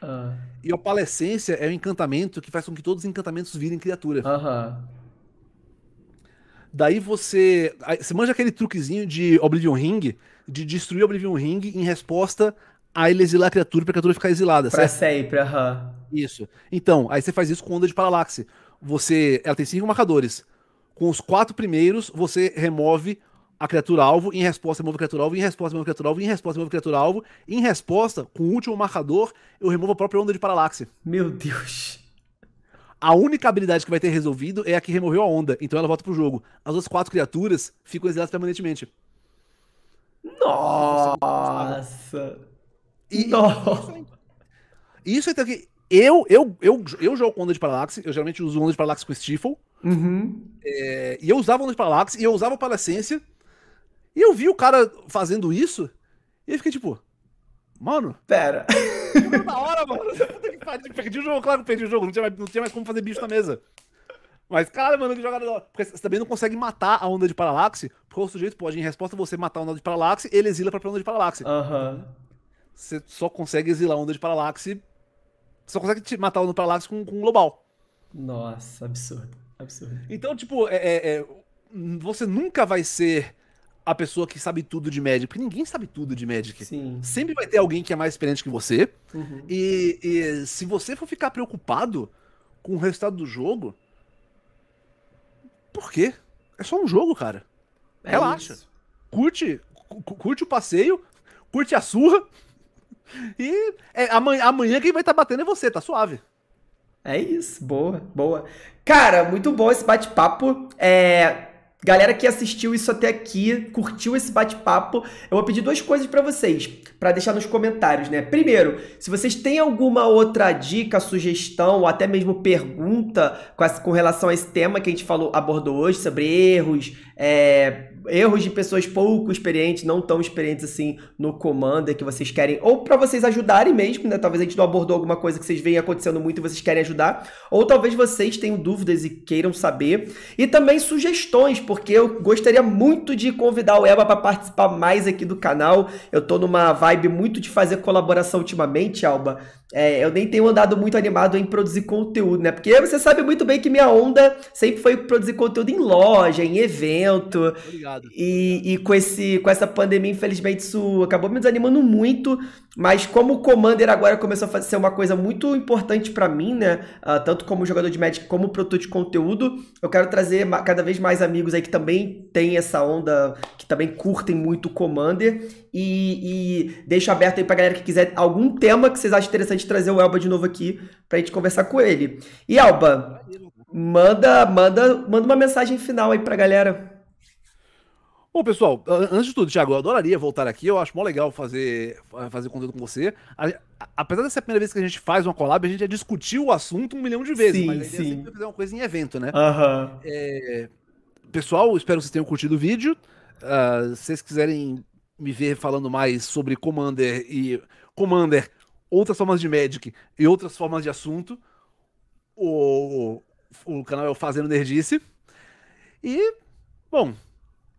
Ah. E a é um encantamento que faz com que todos os encantamentos virem criatura. Aham. Daí você. Você manja aquele truquezinho de Oblivion Ring, de destruir Oblivion Ring em resposta a ele exilar a criatura pra criatura ficar exilada. Pra certo? sempre, aham. Isso. Então, aí você faz isso com onda de paralaxe. Você, ela tem cinco marcadores. Com os quatro primeiros, você remove a criatura alvo, em resposta remove a criatura alvo, em resposta remove a criatura alvo, em resposta remove a criatura alvo. Em resposta, com o último marcador, eu removo a própria onda de paralaxe. Meu Deus. A única habilidade que vai ter resolvido é a que removeu a onda, então ela volta pro jogo. As outras quatro criaturas ficam exiladas permanentemente. Nossa! Nossa. E, Nossa. Isso, é que eu, eu, eu, eu jogo com onda de paralaxe, eu geralmente uso onda de paralaxe com Stifle. Uhum. É, e eu usava onda de paralaxe, e eu usava palacência. E eu vi o cara fazendo isso, e eu fiquei tipo, mano. Pera. <laughs> Na hora, mano, é puta que pariu, perdi o jogo, claro que perdi o jogo, não tinha, mais, não tinha mais como fazer bicho na mesa. Mas, cara, mano, que jogada. Porque você também não consegue matar a onda de paralaxe, porque o sujeito pode, em resposta, você matar a onda de paralaxe, ele exila pra onda de paralaxe. Aham. Uhum. Você só consegue exilar a onda de paralaxe só consegue te matar o no com, com global. Nossa, absurdo. Absurdo. Então, tipo, é, é, é, você nunca vai ser a pessoa que sabe tudo de Magic, porque ninguém sabe tudo de Magic. Sim. Sempre vai ter alguém que é mais experiente que você. Uhum. E, e se você for ficar preocupado com o resultado do jogo, por quê? É só um jogo, cara. É Relaxa. Isso. Curte, curte o passeio, curte a surra. E é, amanhã, amanhã é quem vai estar tá batendo é você, tá suave. É isso, boa, boa. Cara, muito bom esse bate-papo. É, Galera que assistiu isso até aqui, curtiu esse bate-papo, eu vou pedir duas coisas para vocês, para deixar nos comentários, né? Primeiro, se vocês têm alguma outra dica, sugestão ou até mesmo pergunta com, essa, com relação a esse tema que a gente falou, abordou hoje sobre erros, é, erros de pessoas pouco experientes, não tão experientes assim no Commander que vocês querem, ou para vocês ajudarem mesmo, né? Talvez a gente não abordou alguma coisa que vocês veem acontecendo muito e vocês querem ajudar, ou talvez vocês tenham dúvidas e queiram saber, e também sugestões, porque eu gostaria muito de convidar o Elba para participar mais aqui do canal. Eu tô numa vibe muito de fazer colaboração ultimamente, Alba. É, eu nem tenho andado muito animado em produzir conteúdo, né? Porque você sabe muito bem que minha onda sempre foi produzir conteúdo em loja, em evento. Obrigado. E, e com, esse, com essa pandemia, infelizmente, isso acabou me desanimando muito. Mas como o Commander agora começou a ser uma coisa muito importante para mim, né? Uh, tanto como jogador de Magic, como produtor de conteúdo, eu quero trazer cada vez mais amigos aí que também têm essa onda, que também curtem muito o Commander. E, e deixo aberto aí pra galera que quiser algum tema que vocês acham interessante interessante trazer o Elba de novo aqui para a gente conversar com ele. E Elba, manda, manda, manda uma mensagem final aí para a galera. Bom, pessoal, antes de tudo, Thiago, eu adoraria voltar aqui. Eu acho mó legal fazer, fazer conteúdo com você. A, apesar dessa primeira vez que a gente faz uma collab, a gente já discutiu o assunto um milhão de vezes. Sim, mas a ideia é sim. sempre fazer uma coisa em evento, né? Uhum. É, pessoal, espero que vocês tenham curtido o vídeo. Uh, se vocês quiserem me ver falando mais sobre Commander e Commander outras formas de Magic e outras formas de assunto. O, o canal é o Fazendo Nerdice. E, bom,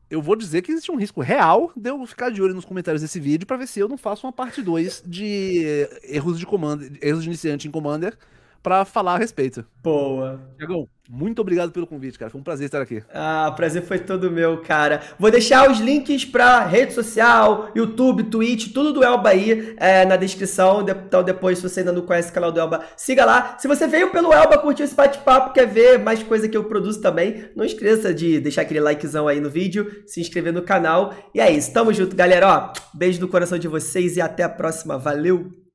eu vou dizer que existe um risco real de eu ficar de olho nos comentários desse vídeo para ver se eu não faço uma parte 2 de erros de comando, erros de iniciante em Commander para falar a respeito. Boa. Tiagão, muito obrigado pelo convite, cara. Foi um prazer estar aqui. Ah, prazer foi todo meu, cara. Vou deixar os links para rede social, YouTube, Twitch, tudo do Elba aí é, na descrição. Então, depois, se você ainda não conhece o canal do Elba, siga lá. Se você veio pelo Elba, curtiu esse bate-papo, quer ver mais coisa que eu produzo também, não esqueça de deixar aquele likezão aí no vídeo, se inscrever no canal. E é isso. Tamo junto, galera. Ó, beijo no coração de vocês e até a próxima. Valeu!